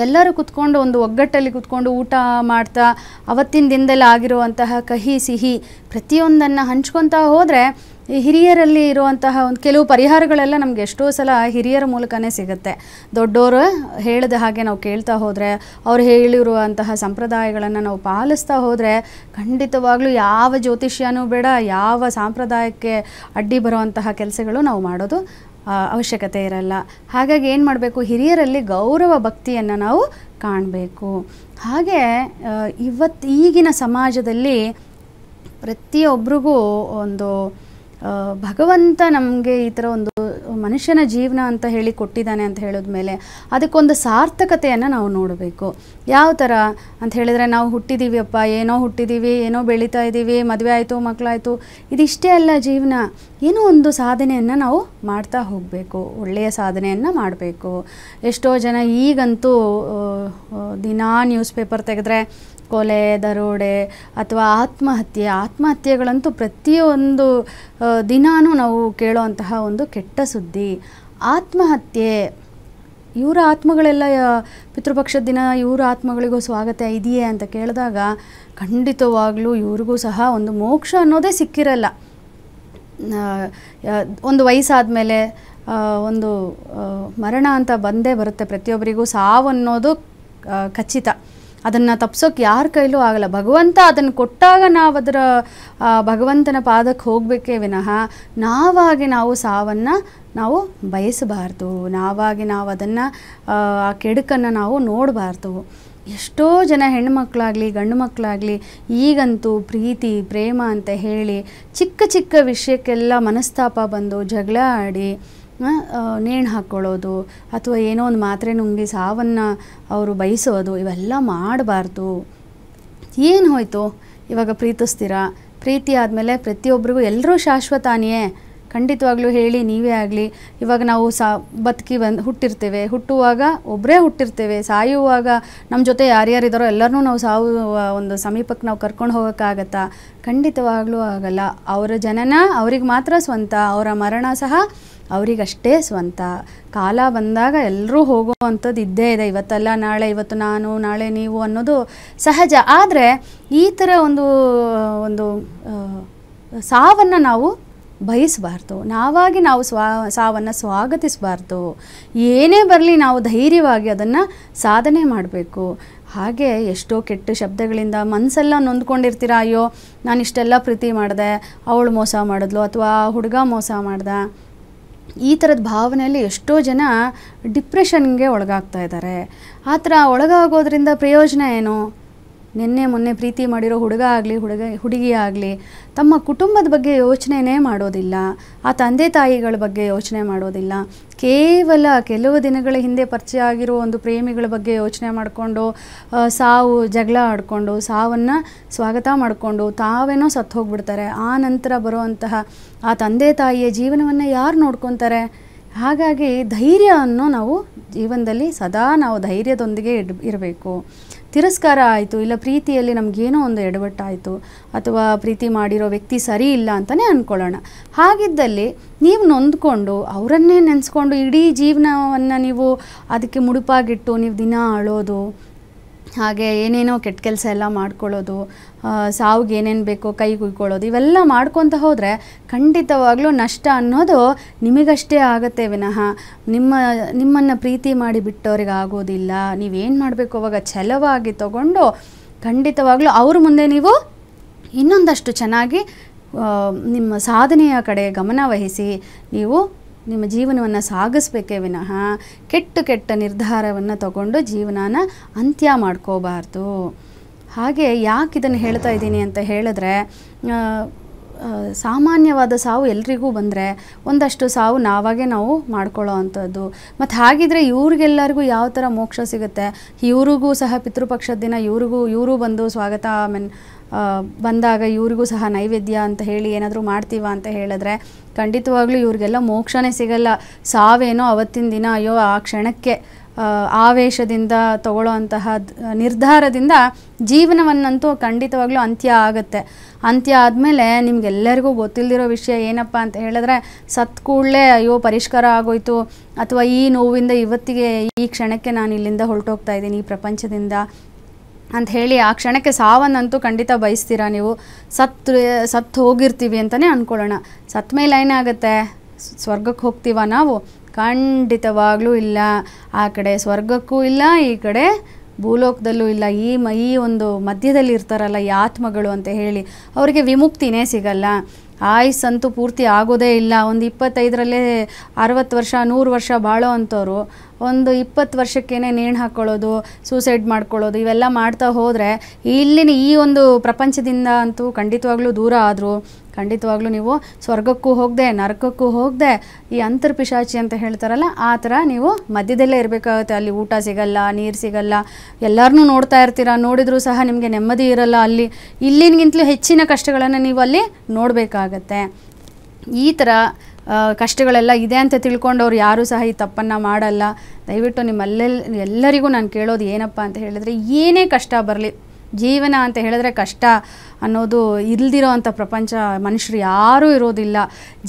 ಎಲ್ಲರೂ ಕುತ್ಕೊಂಡು ಒಂದು ಒಗ್ಗಟ್ಟಲ್ಲಿ ಕುತ್ಕೊಂಡು ಊಟ ಮಾಡ್ತಾ ಅವತ್ತಿನ ದಿನದಲ್ಲಿ ಆಗಿರುವಂತಹ ಕಹಿ ಸಿಹಿ ಪ್ರತಿಯೊಂದನ್ನು ಹಂಚ್ಕೊತಾ ಹೋದರೆ ಹಿರಿಯರಲ್ಲಿ ಇರುವಂತಹ ಒಂದು ಕೆಲವು ಪರಿಹಾರಗಳೆಲ್ಲ ನಮ್ಗೆ ಎಷ್ಟೋ ಸಲ ಹಿರಿಯರ ಮೂಲಕನೇ ಸಿಗುತ್ತೆ ದೊಡ್ಡವರು ಹೇಳಿದ ಹಾಗೆ ನಾವು ಕೇಳ್ತಾ ಹೋದರೆ ಅವ್ರು ಹೇಳಿರುವಂತಹ ಸಂಪ್ರದಾಯಗಳನ್ನು ನಾವು ಪಾಲಿಸ್ತಾ ಹೋದರೆ ಖಂಡಿತವಾಗಲೂ ಯಾವ ಜ್ಯೋತಿಷ್ಯನೂ ಬೇಡ ಯಾವ ಸಾಂಪ್ರದಾಯಕ್ಕೆ ಅಡ್ಡಿ ಬರುವಂತಹ ಕೆಲಸಗಳು ನಾವು ಮಾಡೋದು ಅವಶ್ಯಕತೆ ಇರಲ್ಲ ಹಾಗಾಗಿ ಏನು ಮಾಡಬೇಕು ಹಿರಿಯರಲ್ಲಿ ಗೌರವ ಭಕ್ತಿಯನ್ನು ನಾವು ಕಾಣಬೇಕು ಹಾಗೆ ಇವತ್ತು ಈಗಿನ ಸಮಾಜದಲ್ಲಿ ಪ್ರತಿಯೊಬ್ಬರಿಗೂ ಒಂದು ಭಗವಂತ ನಮಗೆ ಈ ಥರ ಒಂದು ಮನುಷ್ಯನ ಜೀವನ ಅಂತ ಹೇಳಿ ಕೊಟ್ಟಿದ್ದಾನೆ ಅಂತ ಹೇಳಿದ ಮೇಲೆ ಅದಕ್ಕೊಂದು ಸಾರ್ಥಕತೆಯನ್ನು ನಾವು ನೋಡಬೇಕು ಯಾವ ಥರ ಅಂತ ಹೇಳಿದರೆ ನಾವು ಅಪ್ಪ ಏನೋ ಹುಟ್ಟಿದ್ದೀವಿ ಏನೋ ಬೆಳೀತಾ ಇದ್ದೀವಿ ಮದುವೆ ಆಯಿತು ಮಕ್ಕಳಾಯಿತು ಇದಿಷ್ಟೇ ಅಲ್ಲ ಜೀವನ ಏನೋ ಒಂದು ಸಾಧನೆಯನ್ನು ನಾವು ಮಾಡ್ತಾ ಹೋಗಬೇಕು ಒಳ್ಳೆಯ ಸಾಧನೆಯನ್ನು ಮಾಡಬೇಕು ಎಷ್ಟೋ ಜನ ಈಗಂತೂ ದಿನಾ ನ್ಯೂಸ್ ಪೇಪರ್ ತೆಗೆದ್ರೆ ಕೊಲೆ ದರೋಡೆ ಅಥವಾ ಆತ್ಮಹತ್ಯೆ ಆತ್ಮಹತ್ಯೆಗಳಂತೂ ಪ್ರತಿಯೊಂದು ದಿನಾನೂ ನಾವು ಕೇಳುವಂತಹ ಒಂದು ಕೆಟ್ಟ ಸುದ್ದಿ ಆತ್ಮಹತ್ಯೆ ಇವರ ಆತ್ಮಗಳೆಲ್ಲ ಪಿತೃಪಕ್ಷ ದಿನ ಇವರ ಆತ್ಮಗಳಿಗೂ ಸ್ವಾಗತ ಇದೆಯೇ ಅಂತ ಕೇಳಿದಾಗ ಖಂಡಿತವಾಗ್ಲೂ ಇವ್ರಿಗೂ ಸಹ ಒಂದು ಮೋಕ್ಷ ಅನ್ನೋದೇ ಸಿಕ್ಕಿರಲ್ಲ ಒಂದು ವಯಸ್ಸಾದ ಮೇಲೆ ಒಂದು ಮರಣ ಅಂತ ಬಂದೇ ಬರುತ್ತೆ ಪ್ರತಿಯೊಬ್ಬರಿಗೂ ಸಾವನ್ನೋದು ಖಚಿತ ಅದನ್ನು ತಪ್ಸೋಕೆ ಯಾರ ಕೈಲೂ ಆಗಲ್ಲ ಭಗವಂತ ಅದನ್ನು ಕೊಟ್ಟಾಗ ನಾವು ಅದರ ಭಗವಂತನ ಪಾದಕ್ಕೆ ಹೋಗಬೇಕೇ ವಿನಃ ನಾವಾಗಿ ನಾವು ಸಾವನ್ನು ನಾವು ಬಯಸಬಾರ್ದು ನಾವಾಗಿ ನಾವು ಅದನ್ನು ಆ ಕೆಡುಕನ್ನು ನಾವು ನೋಡಬಾರ್ದು ಎಷ್ಟೋ ಜನ ಹೆಣ್ಣುಮಕ್ಕಳಾಗಲಿ ಗಂಡು ಮಕ್ಕಳಾಗಲಿ ಈಗಂತೂ ಪ್ರೀತಿ ಪ್ರೇಮ ಅಂತ ಹೇಳಿ ಚಿಕ್ಕ ಚಿಕ್ಕ ವಿಷಯಕ್ಕೆಲ್ಲ ಮನಸ್ತಾಪ ಬಂದು ಜಗಳ ಆಡಿ ನೇಣು ಹಾಕ್ಕೊಳ್ಳೋದು ಅಥವಾ ಏನೋ ಒಂದು ಮಾತ್ರೆ ನುಂಗಿ ಸಾವನ್ನು ಅವರು ಬಯಸೋದು ಇವೆಲ್ಲ ಮಾಡಬಾರ್ದು ಏನು ಹೋಯಿತು ಇವಾಗ ಪ್ರೀತಿಸ್ತೀರಾ ಪ್ರೀತಿ ಆದಮೇಲೆ ಪ್ರತಿಯೊಬ್ಬರಿಗೂ ಎಲ್ಲರೂ ಶಾಶ್ವತಾನಿಯೇ ಖಂಡಿತವಾಗ್ಲೂ ಹೇಳಿ ನೀವೇ ಆಗಲಿ ಇವಾಗ ನಾವು ಸಾ ಬದುಕಿ ಬಂದು ಹುಟ್ಟಿರ್ತೇವೆ ಹುಟ್ಟುವಾಗ ಒಬ್ಬರೇ ಹುಟ್ಟಿರ್ತೇವೆ ಸಾಯುವಾಗ ನಮ್ಮ ಜೊತೆ ಯಾರ್ಯಾರಿದಾರೋ ಎಲ್ಲರನ್ನೂ ನಾವು ಸಾವು ಒಂದು ಸಮೀಪಕ್ಕೆ ನಾವು ಕರ್ಕೊಂಡು ಹೋಗೋಕ್ಕಾಗತ್ತಾ ಖಂಡಿತವಾಗ್ಲೂ ಆಗಲ್ಲ ಅವರ ಜನನ ಅವ್ರಿಗೆ ಮಾತ್ರ ಸ್ವಂತ ಅವರ ಮರಣ ಸಹ ಅವರಿಗಷ್ಟೇ ಸ್ವಂತ ಕಾಲ ಬಂದಾಗ ಎಲ್ಲರೂ ಹೋಗುವಂಥದ್ದು ಇದ್ದೇ ಇದೆ ಇವತ್ತಲ್ಲ ನಾಳೆ ಇವತ್ತು ನಾನು ನಾಳೆ ನೀವು ಅನ್ನೋದು ಸಹಜ ಆದರೆ ಈ ಥರ ಒಂದು ಒಂದು ಸಾವನ್ನು ನಾವು ಬಯಸಬಾರ್ದು ನಾವಾಗಿ ನಾವು ಸ್ವಾ ಸಾವನ್ನು ಸ್ವಾಗತಿಸಬಾರ್ದು ಏನೇ ಬರಲಿ ನಾವು ಧೈರ್ಯವಾಗಿ ಅದನ್ನು ಸಾಧನೆ ಮಾಡಬೇಕು ಹಾಗೆ ಎಷ್ಟೋ ಕೆಟ್ಟ ಶಬ್ದಗಳಿಂದ ಮನಸ್ಸೆಲ್ಲ ನೊಂದ್ಕೊಂಡಿರ್ತೀರ ಅಯ್ಯೋ ನಾನು ಇಷ್ಟೆಲ್ಲ ಪ್ರೀತಿ ಮಾಡಿದೆ ಅವಳು ಮೋಸ ಮಾಡಿದ್ಲು ಅಥವಾ ಹುಡುಗ ಮೋಸ ಮಾಡ್ದೆ ಈ ಥರದ ಭಾವನೆಯಲ್ಲಿ ಎಷ್ಟೋ ಜನ ಡಿಪ್ರೆಷನ್ಗೆ ಒಳಗಾಗ್ತಾ ಇದ್ದಾರೆ ಆ ಥರ ಒಳಗಾಗೋದ್ರಿಂದ ಪ್ರಯೋಜನ ಏನು ನಿನ್ನೆ ಮೊನ್ನೆ ಪ್ರೀತಿ ಮಾಡಿರೋ ಹುಡುಗ ಆಗಲಿ ಹುಡುಗ ಹುಡುಗಿ ಆಗಲಿ ತಮ್ಮ ಕುಟುಂಬದ ಬಗ್ಗೆ ಯೋಚನೆನೇ ಮಾಡೋದಿಲ್ಲ ಆ ತಂದೆ ತಾಯಿಗಳ ಬಗ್ಗೆ ಯೋಚನೆ ಮಾಡೋದಿಲ್ಲ ಕೇವಲ ಕೆಲವು ದಿನಗಳ ಹಿಂದೆ ಪರಿಚಯ ಆಗಿರೋ ಒಂದು ಪ್ರೇಮಿಗಳ ಬಗ್ಗೆ ಯೋಚನೆ ಮಾಡಿಕೊಂಡು ಸಾವು ಜಗಳ ಆಡಿಕೊಂಡು ಸಾವನ್ನು ಸ್ವಾಗತ ಮಾಡಿಕೊಂಡು ತಾವೇನೋ ಸತ್ತು ಹೋಗ್ಬಿಡ್ತಾರೆ ಆ ನಂತರ ಬರುವಂತಹ ಆ ತಂದೆ ತಾಯಿಯ ಜೀವನವನ್ನು ಯಾರು ನೋಡ್ಕೊತಾರೆ ಹಾಗಾಗಿ ಧೈರ್ಯವನ್ನು ನಾವು ಜೀವನದಲ್ಲಿ ಸದಾ ನಾವು ಧೈರ್ಯದೊಂದಿಗೆ ಇಡ್ ಇರಬೇಕು ತಿರಸ್ಕಾರ ಆಯಿತು ಇಲ್ಲ ಪ್ರೀತಿಯಲ್ಲಿ ನಮಗೇನೋ ಒಂದು ಎಡವಟ್ಟಾಯಿತು ಅಥವಾ ಪ್ರೀತಿ ಮಾಡಿರೋ ವ್ಯಕ್ತಿ ಸರಿ ಇಲ್ಲ ಅಂತಲೇ ಅಂದ್ಕೊಳ್ಳೋಣ ಹಾಗಿದ್ದಲ್ಲಿ ನೀವು ನೊಂದ್ಕೊಂಡು ಅವರನ್ನೇ ನೆನೆಸ್ಕೊಂಡು ಇಡೀ ಜೀವನವನ್ನು ನೀವು ಅದಕ್ಕೆ ಮುಡುಪಾಗಿಟ್ಟು ನೀವು ದಿನ ಅಳೋದು ಹಾಗೆ ಏನೇನೋ ಕೆಟ್ಟ ಕೆಲಸ ಎಲ್ಲ ಮಾಡ್ಕೊಳ್ಳೋದು ಸಾವುಗೆ ಏನೇನು ಬೇಕೋ ಕೈ ಕುಯ್ಕೊಳ್ಳೋದು ಇವೆಲ್ಲ ಮಾಡ್ಕೊತ ಹೋದರೆ ಖಂಡಿತವಾಗ್ಲೂ ನಷ್ಟ ಅನ್ನೋದು ನಿಮಗಷ್ಟೇ ಆಗುತ್ತೆ ವಿನಃ ನಿಮ್ಮ ನಿಮ್ಮನ್ನು ಪ್ರೀತಿ ಮಾಡಿ ಬಿಟ್ಟವ್ರಿಗೆ ಆಗೋದಿಲ್ಲ ನೀವೇನು ಮಾಡಬೇಕು ಅವಾಗ ಛಲವಾಗಿ ತಗೊಂಡು ಖಂಡಿತವಾಗ್ಲೂ ಅವ್ರ ಮುಂದೆ ನೀವು ಇನ್ನೊಂದಷ್ಟು ಚೆನ್ನಾಗಿ ನಿಮ್ಮ ಸಾಧನೆಯ ಕಡೆ ಗಮನ ವಹಿಸಿ ನೀವು ನಿಮ್ಮ ಜೀವನವನ್ನು ಸಾಗಿಸ್ಬೇಕೇ ವಿನಃ ಕೆಟ್ಟ ಕೆಟ್ಟ ನಿರ್ಧಾರವನ್ನು ತಗೊಂಡು ಜೀವನಾನ ಅಂತ್ಯ ಮಾಡ್ಕೋಬಾರ್ದು ಹಾಗೆ ಯಾಕೆ ಇದನ್ನು ಹೇಳ್ತಾ ಇದ್ದೀನಿ ಅಂತ ಹೇಳಿದ್ರೆ ಸಾಮಾನ್ಯವಾದ ಸಾವು ಎಲ್ರಿಗೂ ಬಂದರೆ ಒಂದಷ್ಟು ಸಾವು ನಾವಾಗೆ ನಾವು ಮಾಡ್ಕೊಳ್ಳೋ ಅಂಥದ್ದು ಮತ್ತು ಹಾಗಿದ್ರೆ ಇವ್ರಿಗೆಲ್ಲರಿಗೂ ಯಾವ ಥರ ಮೋಕ್ಷ ಸಿಗುತ್ತೆ ಇವ್ರಿಗೂ ಸಹ ಪಿತೃಪಕ್ಷದ ದಿನ ಇವ್ರಿಗೂ ಇವರು ಬಂದು ಸ್ವಾಗತ ಐ ಮೀನ್ ಬಂದಾಗ ಇವ್ರಿಗೂ ಸಹ ನೈವೇದ್ಯ ಅಂತ ಹೇಳಿ ಏನಾದರೂ ಮಾಡ್ತೀವ ಅಂತ ಹೇಳಿದ್ರೆ ಖಂಡಿತವಾಗ್ಲೂ ಇವ್ರಿಗೆಲ್ಲ ಮೋಕ್ಷನೇ ಸಿಗಲ್ಲ ಸಾವೇನೋ ಅವತ್ತಿನ ದಿನ ಅಯ್ಯೋ ಆ ಕ್ಷಣಕ್ಕೆ ಆವೇಶದಿಂದ ತಗೊಳ್ಳೋ ಅಂತಹ ನಿರ್ಧಾರದಿಂದ ಜೀವನವನ್ನಂತೂ ಖಂಡಿತವಾಗ್ಲೂ ಅಂತ್ಯ ಆಗುತ್ತೆ ಅಂತ್ಯ ಆದಮೇಲೆ ನಿಮಗೆಲ್ಲರಿಗೂ ಗೊತ್ತಿಲ್ಲದಿರೋ ವಿಷಯ ಏನಪ್ಪ ಅಂತ ಹೇಳಿದ್ರೆ ಸತ್ ಕೂಡಲೇ ಅಯ್ಯೋ ಪರಿಷ್ಕಾರ ಆಗೋಯ್ತು ಅಥವಾ ಈ ನೋವಿಂದ ಇವತ್ತಿಗೆ ಈ ಕ್ಷಣಕ್ಕೆ ನಾನು ಇಲ್ಲಿಂದ ಹೊರಟೋಗ್ತಾ ಇದ್ದೀನಿ ಈ ಪ್ರಪಂಚದಿಂದ ಅಂತ ಹೇಳಿ ಆ ಕ್ಷಣಕ್ಕೆ ಸಾವನ್ನಂತೂ ಖಂಡಿತ ಬಯಸ್ತೀರಾ ನೀವು ಸತ್ತು ಸತ್ತು ಹೋಗಿರ್ತೀವಿ ಅಂತಲೇ ಅಂದ್ಕೊಳ್ಳೋಣ ಸತ್ ಮೇಲೆ ಏನಾಗುತ್ತೆ ಸ್ವರ್ಗಕ್ಕೆ ಹೋಗ್ತೀವ ನಾವು ಖಂಡಿತವಾಗ್ಲೂ ಇಲ್ಲ ಆ ಕಡೆ ಸ್ವರ್ಗಕ್ಕೂ ಇಲ್ಲ ಈ ಕಡೆ ಭೂಲೋಕದಲ್ಲೂ ಇಲ್ಲ ಈ ಮ ಈ ಒಂದು ಮಧ್ಯದಲ್ಲಿ ಇರ್ತಾರಲ್ಲ ಈ ಆತ್ಮಗಳು ಅಂತ ಹೇಳಿ ಅವರಿಗೆ ವಿಮುಕ್ತಿನೇ ಸಿಗಲ್ಲ ಆಯಸ್ಸಂತೂ ಪೂರ್ತಿ ಆಗೋದೇ ಇಲ್ಲ ಒಂದು ಇಪ್ಪತ್ತೈದರಲ್ಲೇ ಅರವತ್ತು ವರ್ಷ ನೂರು ವರ್ಷ ಬಾಳೋ ಅಂಥವ್ರು ಒಂದು ಇಪ್ಪತ್ತು ವರ್ಷಕ್ಕೇನೆ ನೇಣು ಹಾಕ್ಕೊಳ್ಳೋದು ಸೂಸೈಡ್ ಮಾಡ್ಕೊಳ್ಳೋದು ಇವೆಲ್ಲ ಮಾಡ್ತಾ ಹೋದರೆ ಇಲ್ಲಿನ ಈ ಒಂದು ಪ್ರಪಂಚದಿಂದ ಅಂತೂ ಖಂಡಿತವಾಗ್ಲೂ ದೂರ ಆದರು ಖಂಡಿತವಾಗ್ಲೂ ನೀವು ಸ್ವರ್ಗಕ್ಕೂ ಹೋಗದೆ ನರಕಕ್ಕೂ ಹೋಗದೆ ಈ ಅಂತರ್ಪಿಶಾಚಿ ಅಂತ ಹೇಳ್ತಾರಲ್ಲ ಆ ಥರ ನೀವು ಮಧ್ಯದಲ್ಲೇ ಇರಬೇಕಾಗುತ್ತೆ ಅಲ್ಲಿ ಊಟ ಸಿಗಲ್ಲ ನೀರು ಸಿಗಲ್ಲ ಎಲ್ಲರನ್ನೂ ನೋಡ್ತಾ ಇರ್ತೀರ ನೋಡಿದರೂ ಸಹ ನಿಮಗೆ ನೆಮ್ಮದಿ ಇರಲ್ಲ ಅಲ್ಲಿ ಇಲ್ಲಿನಿಗಿಂತಲೂ ಹೆಚ್ಚಿನ ಕಷ್ಟಗಳನ್ನು ನೀವು ಅಲ್ಲಿ ನೋಡಬೇಕಾಗತ್ತೆ ಈ ಥರ ಕಷ್ಟಗಳೆಲ್ಲ ಇದೆ ಅಂತ ತಿಳ್ಕೊಂಡವ್ರು ಯಾರೂ ಸಹ ಈ ತಪ್ಪನ್ನು ಮಾಡಲ್ಲ ದಯವಿಟ್ಟು ನಿಮ್ಮಲ್ಲೆಲ್ಲ ಎಲ್ಲರಿಗೂ ನಾನು ಕೇಳೋದು ಏನಪ್ಪ ಅಂತ ಹೇಳಿದರೆ ಏನೇ ಕಷ್ಟ ಬರಲಿ ಜೀವನ ಅಂತ ಹೇಳಿದ್ರೆ ಕಷ್ಟ ಅನ್ನೋದು ಇಲ್ದಿರೋ ಅಂಥ ಪ್ರಪಂಚ ಮನುಷ್ಯರು ಯಾರೂ ಇರೋದಿಲ್ಲ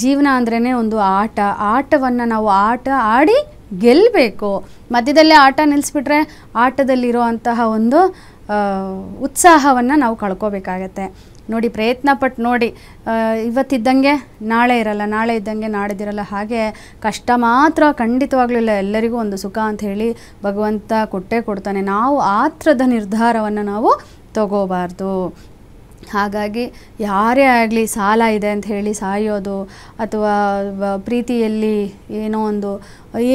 ಜೀವನ ಅಂದ್ರೇ ಒಂದು ಆಟ ಆಟವನ್ನು ನಾವು ಆಟ ಆಡಿ ಗೆಲ್ಲಬೇಕು ಮಧ್ಯದಲ್ಲೇ ಆಟ ನಿಲ್ಲಿಸ್ಬಿಟ್ರೆ ಆಟದಲ್ಲಿರೋ ಅಂತಹ ಒಂದು ಉತ್ಸಾಹವನ್ನು ನಾವು ಕಳ್ಕೋಬೇಕಾಗತ್ತೆ ನೋಡಿ ಪ್ರಯತ್ನ ಪಟ್ಟು ನೋಡಿ ಇವತ್ತಿದ್ದಂಗೆ ನಾಳೆ ಇರಲ್ಲ ನಾಳೆ ಇದ್ದಂಗೆ ನಾಡಿದ್ದಿರಲ್ಲ ಹಾಗೆ ಕಷ್ಟ ಮಾತ್ರ ಖಂಡಿತವಾಗಲಿಲ್ಲ ಎಲ್ಲರಿಗೂ ಒಂದು ಸುಖ ಅಂತ ಹೇಳಿ ಭಗವಂತ ಕೊಟ್ಟೇ ಕೊಡ್ತಾನೆ ನಾವು ಆ ಥರದ ನಿರ್ಧಾರವನ್ನು ನಾವು ತಗೋಬಾರ್ದು ಹಾಗಾಗಿ ಯಾರೇ ಆಗಲಿ ಸಾಲ ಇದೆ ಅಂತ ಹೇಳಿ ಸಾಯೋದು ಅಥವಾ ಪ್ರೀತಿಯಲ್ಲಿ ಏನೋ ಒಂದು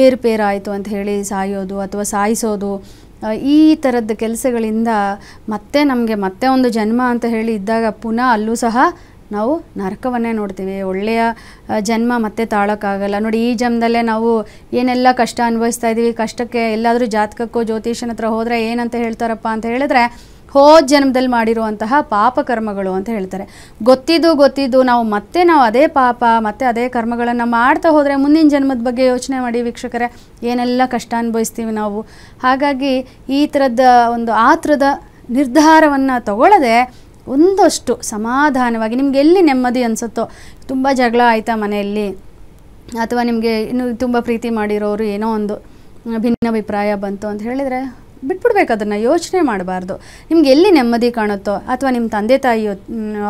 ಏರುಪೇರಾಯಿತು ಅಂತ ಹೇಳಿ ಸಾಯೋದು ಅಥವಾ ಸಾಯಿಸೋದು ಈ ಥರದ ಕೆಲಸಗಳಿಂದ ಮತ್ತೆ ನಮಗೆ ಮತ್ತೆ ಒಂದು ಜನ್ಮ ಅಂತ ಹೇಳಿ ಇದ್ದಾಗ ಪುನಃ ಅಲ್ಲೂ ಸಹ ನಾವು ನರಕವನ್ನೇ ನೋಡ್ತೀವಿ ಒಳ್ಳೆಯ ಜನ್ಮ ಮತ್ತೆ ತಾಳೋಕ್ಕಾಗಲ್ಲ ನೋಡಿ ಈ ಜನ್ಮದಲ್ಲೇ ನಾವು ಏನೆಲ್ಲ ಕಷ್ಟ ಅನುಭವಿಸ್ತಾ ಇದ್ದೀವಿ ಕಷ್ಟಕ್ಕೆ ಎಲ್ಲಾದರೂ ಜಾತಕಕ್ಕೋ ಜ್ಯೋತಿಷನ ಹತ್ರ ಹೋದರೆ ಏನಂತ ಹೇಳ್ತಾರಪ್ಪ ಅಂತ ಹೇಳಿದ್ರೆ ಹೋ ಜನ್ಮದಲ್ಲಿ ಮಾಡಿರುವಂತಹ ಪಾಪ ಕರ್ಮಗಳು ಅಂತ ಹೇಳ್ತಾರೆ ಗೊತ್ತಿದ್ದು ಗೊತ್ತಿದ್ದು ನಾವು ಮತ್ತೆ ನಾವು ಅದೇ ಪಾಪ ಮತ್ತೆ ಅದೇ ಕರ್ಮಗಳನ್ನು ಮಾಡ್ತಾ ಹೋದರೆ ಮುಂದಿನ ಜನ್ಮದ ಬಗ್ಗೆ ಯೋಚನೆ ಮಾಡಿ ವೀಕ್ಷಕರೇ ಏನೆಲ್ಲ ಕಷ್ಟ ಅನುಭವಿಸ್ತೀವಿ ನಾವು ಹಾಗಾಗಿ ಈ ಥರದ ಒಂದು ಆ ನಿರ್ಧಾರವನ್ನು ತಗೊಳ್ಳದೆ ಒಂದಷ್ಟು ಸಮಾಧಾನವಾಗಿ ನಿಮ್ಗೆ ಎಲ್ಲಿ ನೆಮ್ಮದಿ ಅನಿಸುತ್ತೋ ತುಂಬ ಜಗಳ ಆಯಿತಾ ಮನೆಯಲ್ಲಿ ಅಥವಾ ನಿಮಗೆ ಇನ್ನು ತುಂಬ ಪ್ರೀತಿ ಮಾಡಿರೋರು ಏನೋ ಒಂದು ಭಿನ್ನಾಭಿಪ್ರಾಯ ಬಂತು ಅಂತ ಹೇಳಿದರೆ ಬಿಟ್ಬಿಡ್ಬೇಕು ಅದನ್ನು ಯೋಚನೆ ಮಾಡಬಾರ್ದು ನಿಮ್ಗೆ ಎಲ್ಲಿ ನೆಮ್ಮದಿ ಕಾಣುತ್ತೋ ಅಥವಾ ನಿಮ್ಮ ತಂದೆ ತಾಯಿ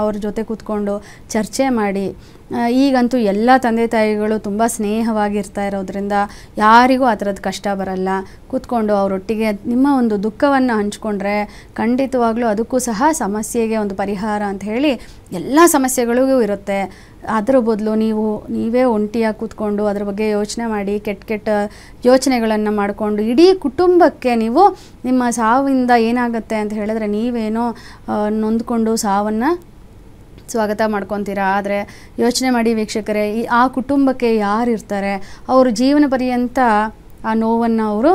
ಅವ್ರ ಜೊತೆ ಕೂತ್ಕೊಂಡು ಚರ್ಚೆ ಮಾಡಿ ಈಗಂತೂ ಎಲ್ಲ ತಂದೆ ತಾಯಿಗಳು ತುಂಬ ಸ್ನೇಹವಾಗಿರ್ತಾ ಇರೋದ್ರಿಂದ ಯಾರಿಗೂ ಆ ಥರದ್ದು ಕಷ್ಟ ಬರಲ್ಲ ಕೂತ್ಕೊಂಡು ಅವರೊಟ್ಟಿಗೆ ನಿಮ್ಮ ಒಂದು ದುಃಖವನ್ನು ಹಂಚ್ಕೊಂಡ್ರೆ ಖಂಡಿತವಾಗ್ಲೂ ಅದಕ್ಕೂ ಸಹ ಸಮಸ್ಯೆಗೆ ಒಂದು ಪರಿಹಾರ ಅಂತ ಹೇಳಿ ಎಲ್ಲ ಸಮಸ್ಯೆಗಳಿಗೂ ಇರುತ್ತೆ ಅದರ ಬದಲು ನೀವು ನೀವೇ ಒಂಟಿಯಾಗಿ ಕೂತ್ಕೊಂಡು ಅದ್ರ ಬಗ್ಗೆ ಯೋಚನೆ ಮಾಡಿ ಕೆಟ್ಟ ಕೆಟ್ಟ ಯೋಚನೆಗಳನ್ನು ಮಾಡಿಕೊಂಡು ಇಡೀ ಕುಟುಂಬಕ್ಕೆ ನೀವು ನಿಮ್ಮ ಸಾವಿಂದ ಏನಾಗುತ್ತೆ ಅಂತ ಹೇಳಿದ್ರೆ ನೀವೇನೋ ನೊಂದ್ಕೊಂಡು ಸಾವನ್ನು ಸ್ವಾಗತ ಮಾಡ್ಕೊತೀರಾ ಆದರೆ ಯೋಚನೆ ಮಾಡಿ ವೀಕ್ಷಕರೇ ಈ ಆ ಕುಟುಂಬಕ್ಕೆ ಇರ್ತಾರೆ ಅವರು ಜೀವನ ಪರ್ಯಂತ ಆ ನೋವನ್ನು ಅವರು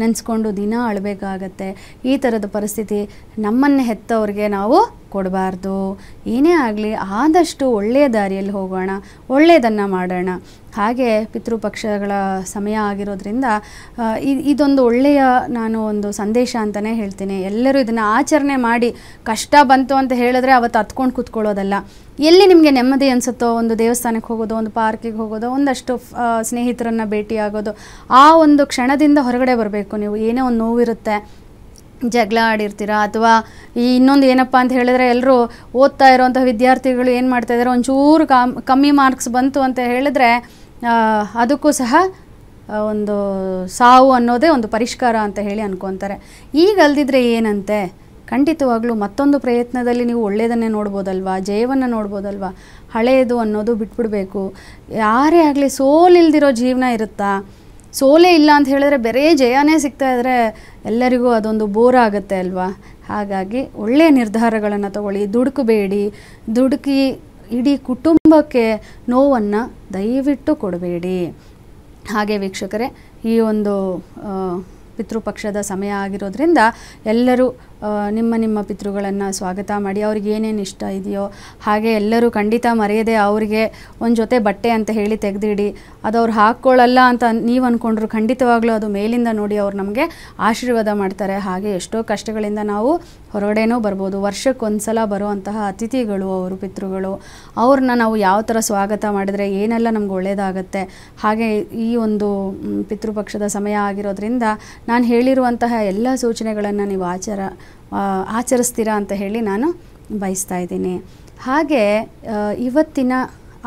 ನೆನೆಸ್ಕೊಂಡು ದಿನ ಅಳಬೇಕಾಗತ್ತೆ ಈ ಥರದ ಪರಿಸ್ಥಿತಿ ನಮ್ಮನ್ನು ಹೆತ್ತವ್ರಿಗೆ ನಾವು ಕೊಡಬಾರ್ದು ಏನೇ ಆಗಲಿ ಆದಷ್ಟು ಒಳ್ಳೆಯ ದಾರಿಯಲ್ಲಿ ಹೋಗೋಣ ಒಳ್ಳೆಯದನ್ನು ಮಾಡೋಣ ಹಾಗೆ ಪಿತೃಪಕ್ಷಗಳ ಸಮಯ ಆಗಿರೋದ್ರಿಂದ ಇದೊಂದು ಒಳ್ಳೆಯ ನಾನು ಒಂದು ಸಂದೇಶ ಅಂತಲೇ ಹೇಳ್ತೀನಿ ಎಲ್ಲರೂ ಇದನ್ನು ಆಚರಣೆ ಮಾಡಿ ಕಷ್ಟ ಬಂತು ಅಂತ ಹೇಳಿದ್ರೆ ಅವತ್ತು ಹತ್ಕೊಂಡು ಕೂತ್ಕೊಳ್ಳೋದಲ್ಲ ಎಲ್ಲಿ ನಿಮಗೆ ನೆಮ್ಮದಿ ಅನಿಸುತ್ತೋ ಒಂದು ದೇವಸ್ಥಾನಕ್ಕೆ ಹೋಗೋದು ಒಂದು ಪಾರ್ಕಿಗೆ ಹೋಗೋದು ಒಂದಷ್ಟು ಸ್ನೇಹಿತರನ್ನು ಭೇಟಿಯಾಗೋದು ಆ ಒಂದು ಕ್ಷಣದಿಂದ ಹೊರಗಡೆ ಬರಬೇಕು ನೀವು ಏನೇ ಒಂದು ನೋವಿರುತ್ತೆ ಜಗಳ ಆಡಿರ್ತೀರಾ ಅಥವಾ ಈ ಇನ್ನೊಂದು ಏನಪ್ಪ ಅಂತ ಹೇಳಿದ್ರೆ ಎಲ್ಲರೂ ಓದ್ತಾ ಇರೋವಂಥ ವಿದ್ಯಾರ್ಥಿಗಳು ಏನು ಮಾಡ್ತಾ ಇದ್ದಾರೆ ಒಂಚೂರು ಕಾಮ್ ಕಮ್ಮಿ ಮಾರ್ಕ್ಸ್ ಬಂತು ಅಂತ ಹೇಳಿದ್ರೆ ಅದಕ್ಕೂ ಸಹ ಒಂದು ಸಾವು ಅನ್ನೋದೇ ಒಂದು ಪರಿಷ್ಕಾರ ಅಂತ ಹೇಳಿ ಅಂದ್ಕೊತಾರೆ ಈಗ ಅಲ್ದಿದ್ರೆ ಏನಂತೆ ಖಂಡಿತವಾಗ್ಲೂ ಮತ್ತೊಂದು ಪ್ರಯತ್ನದಲ್ಲಿ ನೀವು ಒಳ್ಳೆಯದನ್ನೇ ನೋಡ್ಬೋದಲ್ವಾ ಜಯವನ್ನು ನೋಡ್ಬೋದಲ್ವಾ ಹಳೆಯದು ಅನ್ನೋದು ಬಿಟ್ಬಿಡಬೇಕು ಯಾರೇ ಆಗಲಿ ಸೋಲಿಲ್ದಿರೋ ಜೀವನ ಇರುತ್ತಾ ಸೋಲೇ ಇಲ್ಲ ಅಂತ ಹೇಳಿದ್ರೆ ಬೇರೆ ಜಯನೇ ಸಿಗ್ತಾ ಇದ್ದರೆ ಎಲ್ಲರಿಗೂ ಅದೊಂದು ಬೋರ್ ಆಗುತ್ತೆ ಅಲ್ವಾ ಹಾಗಾಗಿ ಒಳ್ಳೆಯ ನಿರ್ಧಾರಗಳನ್ನು ತಗೊಳ್ಳಿ ದುಡುಕಬೇಡಿ ದುಡುಕಿ ಇಡೀ ಕುಟುಂಬಕ್ಕೆ ನೋವನ್ನು ದಯವಿಟ್ಟು ಕೊಡಬೇಡಿ ಹಾಗೆ ವೀಕ್ಷಕರೇ ಈ ಒಂದು ಪಿತೃಪಕ್ಷದ ಸಮಯ ಆಗಿರೋದ್ರಿಂದ ಎಲ್ಲರೂ ನಿಮ್ಮ ನಿಮ್ಮ ಪಿತೃಗಳನ್ನು ಸ್ವಾಗತ ಮಾಡಿ ಅವ್ರಿಗೆ ಏನೇನು ಇಷ್ಟ ಇದೆಯೋ ಹಾಗೆ ಎಲ್ಲರೂ ಖಂಡಿತ ಮರೆಯದೆ ಅವರಿಗೆ ಒಂದು ಜೊತೆ ಬಟ್ಟೆ ಅಂತ ಹೇಳಿ ತೆಗೆದಿಡಿ ಅದು ಅವ್ರು ಹಾಕ್ಕೊಳ್ಳಲ್ಲ ಅಂತ ನೀವು ಅಂದ್ಕೊಂಡ್ರು ಖಂಡಿತವಾಗ್ಲೂ ಅದು ಮೇಲಿಂದ ನೋಡಿ ಅವ್ರು ನಮಗೆ ಆಶೀರ್ವಾದ ಮಾಡ್ತಾರೆ ಹಾಗೆ ಎಷ್ಟೋ ಕಷ್ಟಗಳಿಂದ ನಾವು ಹೊರಗಡೆನೂ ಬರ್ಬೋದು ವರ್ಷಕ್ಕೊಂದು ಸಲ ಬರುವಂತಹ ಅತಿಥಿಗಳು ಅವರು ಪಿತೃಗಳು ಅವ್ರನ್ನ ನಾವು ಯಾವ ಥರ ಸ್ವಾಗತ ಮಾಡಿದರೆ ಏನೆಲ್ಲ ನಮ್ಗೆ ಒಳ್ಳೆಯದಾಗತ್ತೆ ಹಾಗೆ ಈ ಒಂದು ಪಿತೃಪಕ್ಷದ ಸಮಯ ಆಗಿರೋದ್ರಿಂದ ನಾನು ಹೇಳಿರುವಂತಹ ಎಲ್ಲ ಸೂಚನೆಗಳನ್ನು ನೀವು ಆಚಾರ ಆಚರಿಸ್ತೀರಾ ಅಂತ ಹೇಳಿ ನಾನು ಬಯಸ್ತಾ ಇದ್ದೀನಿ ಹಾಗೆ ಇವತ್ತಿನ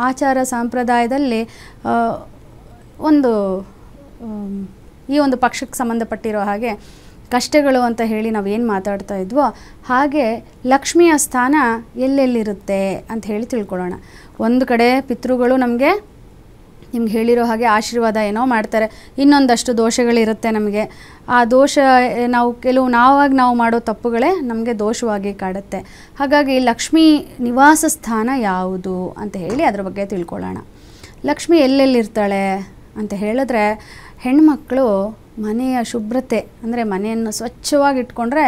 ಆಚಾರ ಸಂಪ್ರದಾಯದಲ್ಲಿ ಒಂದು ಈ ಒಂದು ಪಕ್ಷಕ್ಕೆ ಸಂಬಂಧಪಟ್ಟಿರೋ ಹಾಗೆ ಕಷ್ಟಗಳು ಅಂತ ಹೇಳಿ ನಾವು ಏನು ಮಾತಾಡ್ತಾ ಇದ್ವೋ ಹಾಗೆ ಲಕ್ಷ್ಮಿಯ ಸ್ಥಾನ ಎಲ್ಲೆಲ್ಲಿರುತ್ತೆ ಅಂತ ಹೇಳಿ ತಿಳ್ಕೊಳ್ಳೋಣ ಒಂದು ಕಡೆ ಪಿತೃಗಳು ನಮಗೆ ನಿಮ್ಗೆ ಹೇಳಿರೋ ಹಾಗೆ ಆಶೀರ್ವಾದ ಏನೋ ಮಾಡ್ತಾರೆ ಇನ್ನೊಂದಷ್ಟು ದೋಷಗಳಿರುತ್ತೆ ನಮಗೆ ಆ ದೋಷ ನಾವು ಕೆಲವು ನಾವಾಗಿ ನಾವು ಮಾಡೋ ತಪ್ಪುಗಳೇ ನಮಗೆ ದೋಷವಾಗಿ ಕಾಡುತ್ತೆ ಹಾಗಾಗಿ ಲಕ್ಷ್ಮಿ ನಿವಾಸ ಸ್ಥಾನ ಯಾವುದು ಅಂತ ಹೇಳಿ ಅದ್ರ ಬಗ್ಗೆ ತಿಳ್ಕೊಳ್ಳೋಣ ಲಕ್ಷ್ಮಿ ಎಲ್ಲೆಲ್ಲಿರ್ತಾಳೆ ಅಂತ ಹೇಳಿದ್ರೆ ಹೆಣ್ಮಕ್ಕಳು ಮನೆಯ ಶುಭ್ರತೆ ಅಂದರೆ ಮನೆಯನ್ನು ಸ್ವಚ್ಛವಾಗಿ ಇಟ್ಕೊಂಡ್ರೆ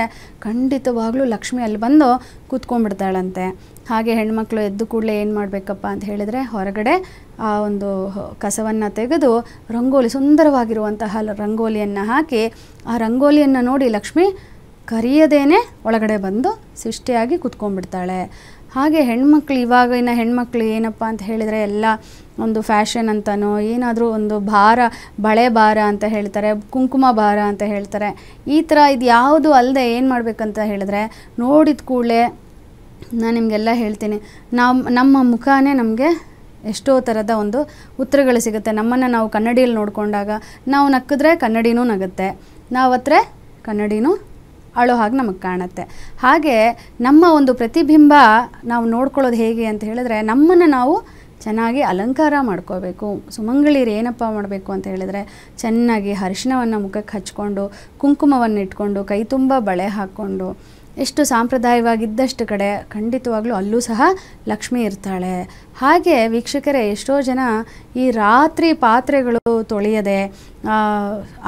ಖಂಡಿತವಾಗ್ಲೂ ಲಕ್ಷ್ಮಿ ಅಲ್ಲಿ ಬಂದು ಕೂತ್ಕೊಂಡ್ಬಿಡ್ತಾಳಂತೆ ಹಾಗೆ ಹೆಣ್ಮಕ್ಳು ಎದ್ದು ಕೂಡಲೇ ಏನು ಮಾಡಬೇಕಪ್ಪ ಅಂತ ಹೇಳಿದರೆ ಹೊರಗಡೆ ಆ ಒಂದು ಕಸವನ್ನು ತೆಗೆದು ರಂಗೋಲಿ ಸುಂದರವಾಗಿರುವಂತಹ ರಂಗೋಲಿಯನ್ನು ಹಾಕಿ ಆ ರಂಗೋಲಿಯನ್ನು ನೋಡಿ ಲಕ್ಷ್ಮಿ ಕರಿಯದೇನೆ ಒಳಗಡೆ ಬಂದು ಸೃಷ್ಟಿಯಾಗಿ ಕುತ್ಕೊಂಡ್ಬಿಡ್ತಾಳೆ ಹಾಗೆ ಹೆಣ್ಮಕ್ಳು ಇವಾಗಿನ ಹೆಣ್ಮಕ್ಳು ಏನಪ್ಪ ಅಂತ ಹೇಳಿದರೆ ಎಲ್ಲ ಒಂದು ಫ್ಯಾಷನ್ ಅಂತನೋ ಏನಾದರೂ ಒಂದು ಭಾರ ಬಳೆ ಭಾರ ಅಂತ ಹೇಳ್ತಾರೆ ಕುಂಕುಮ ಭಾರ ಅಂತ ಹೇಳ್ತಾರೆ ಈ ಥರ ಇದು ಯಾವುದು ಅಲ್ಲದೆ ಏನು ಮಾಡಬೇಕಂತ ಹೇಳಿದ್ರೆ ನೋಡಿದ ಕೂಡಲೇ ನಾನು ನಿಮಗೆಲ್ಲ ಹೇಳ್ತೀನಿ ನಾವು ನಮ್ಮ ಮುಖನೇ ನಮಗೆ ಎಷ್ಟೋ ಥರದ ಒಂದು ಉತ್ತರಗಳು ಸಿಗುತ್ತೆ ನಮ್ಮನ್ನು ನಾವು ಕನ್ನಡಿಯಲ್ಲಿ ನೋಡಿಕೊಂಡಾಗ ನಾವು ನಕ್ಕಿದ್ರೆ ಕನ್ನಡಿನೂ ನಗುತ್ತೆ ನಾವು ಹತ್ರ ಕನ್ನಡಿನೂ ಅಳೋ ಹಾಗೆ ನಮಗೆ ಕಾಣುತ್ತೆ ಹಾಗೆ ನಮ್ಮ ಒಂದು ಪ್ರತಿಬಿಂಬ ನಾವು ನೋಡ್ಕೊಳ್ಳೋದು ಹೇಗೆ ಅಂತ ಹೇಳಿದ್ರೆ ನಮ್ಮನ್ನು ನಾವು ಚೆನ್ನಾಗಿ ಅಲಂಕಾರ ಮಾಡ್ಕೋಬೇಕು ಸುಮಂಗಳಿರು ಏನಪ್ಪ ಮಾಡಬೇಕು ಅಂತ ಹೇಳಿದರೆ ಚೆನ್ನಾಗಿ ಅರಿಶಿನವನ್ನು ಮುಖಕ್ಕೆ ಹಚ್ಕೊಂಡು ಕುಂಕುಮವನ್ನು ಇಟ್ಕೊಂಡು ಕೈ ತುಂಬ ಬಳೆ ಹಾಕ್ಕೊಂಡು ಎಷ್ಟು ಸಾಂಪ್ರದಾಯವಾಗಿದ್ದಷ್ಟು ಕಡೆ ಖಂಡಿತವಾಗ್ಲೂ ಅಲ್ಲೂ ಸಹ ಲಕ್ಷ್ಮಿ ಇರ್ತಾಳೆ ಹಾಗೆ ವೀಕ್ಷಕರೇ ಎಷ್ಟೋ ಜನ ಈ ರಾತ್ರಿ ಪಾತ್ರೆಗಳು ತೊಳೆಯದೆ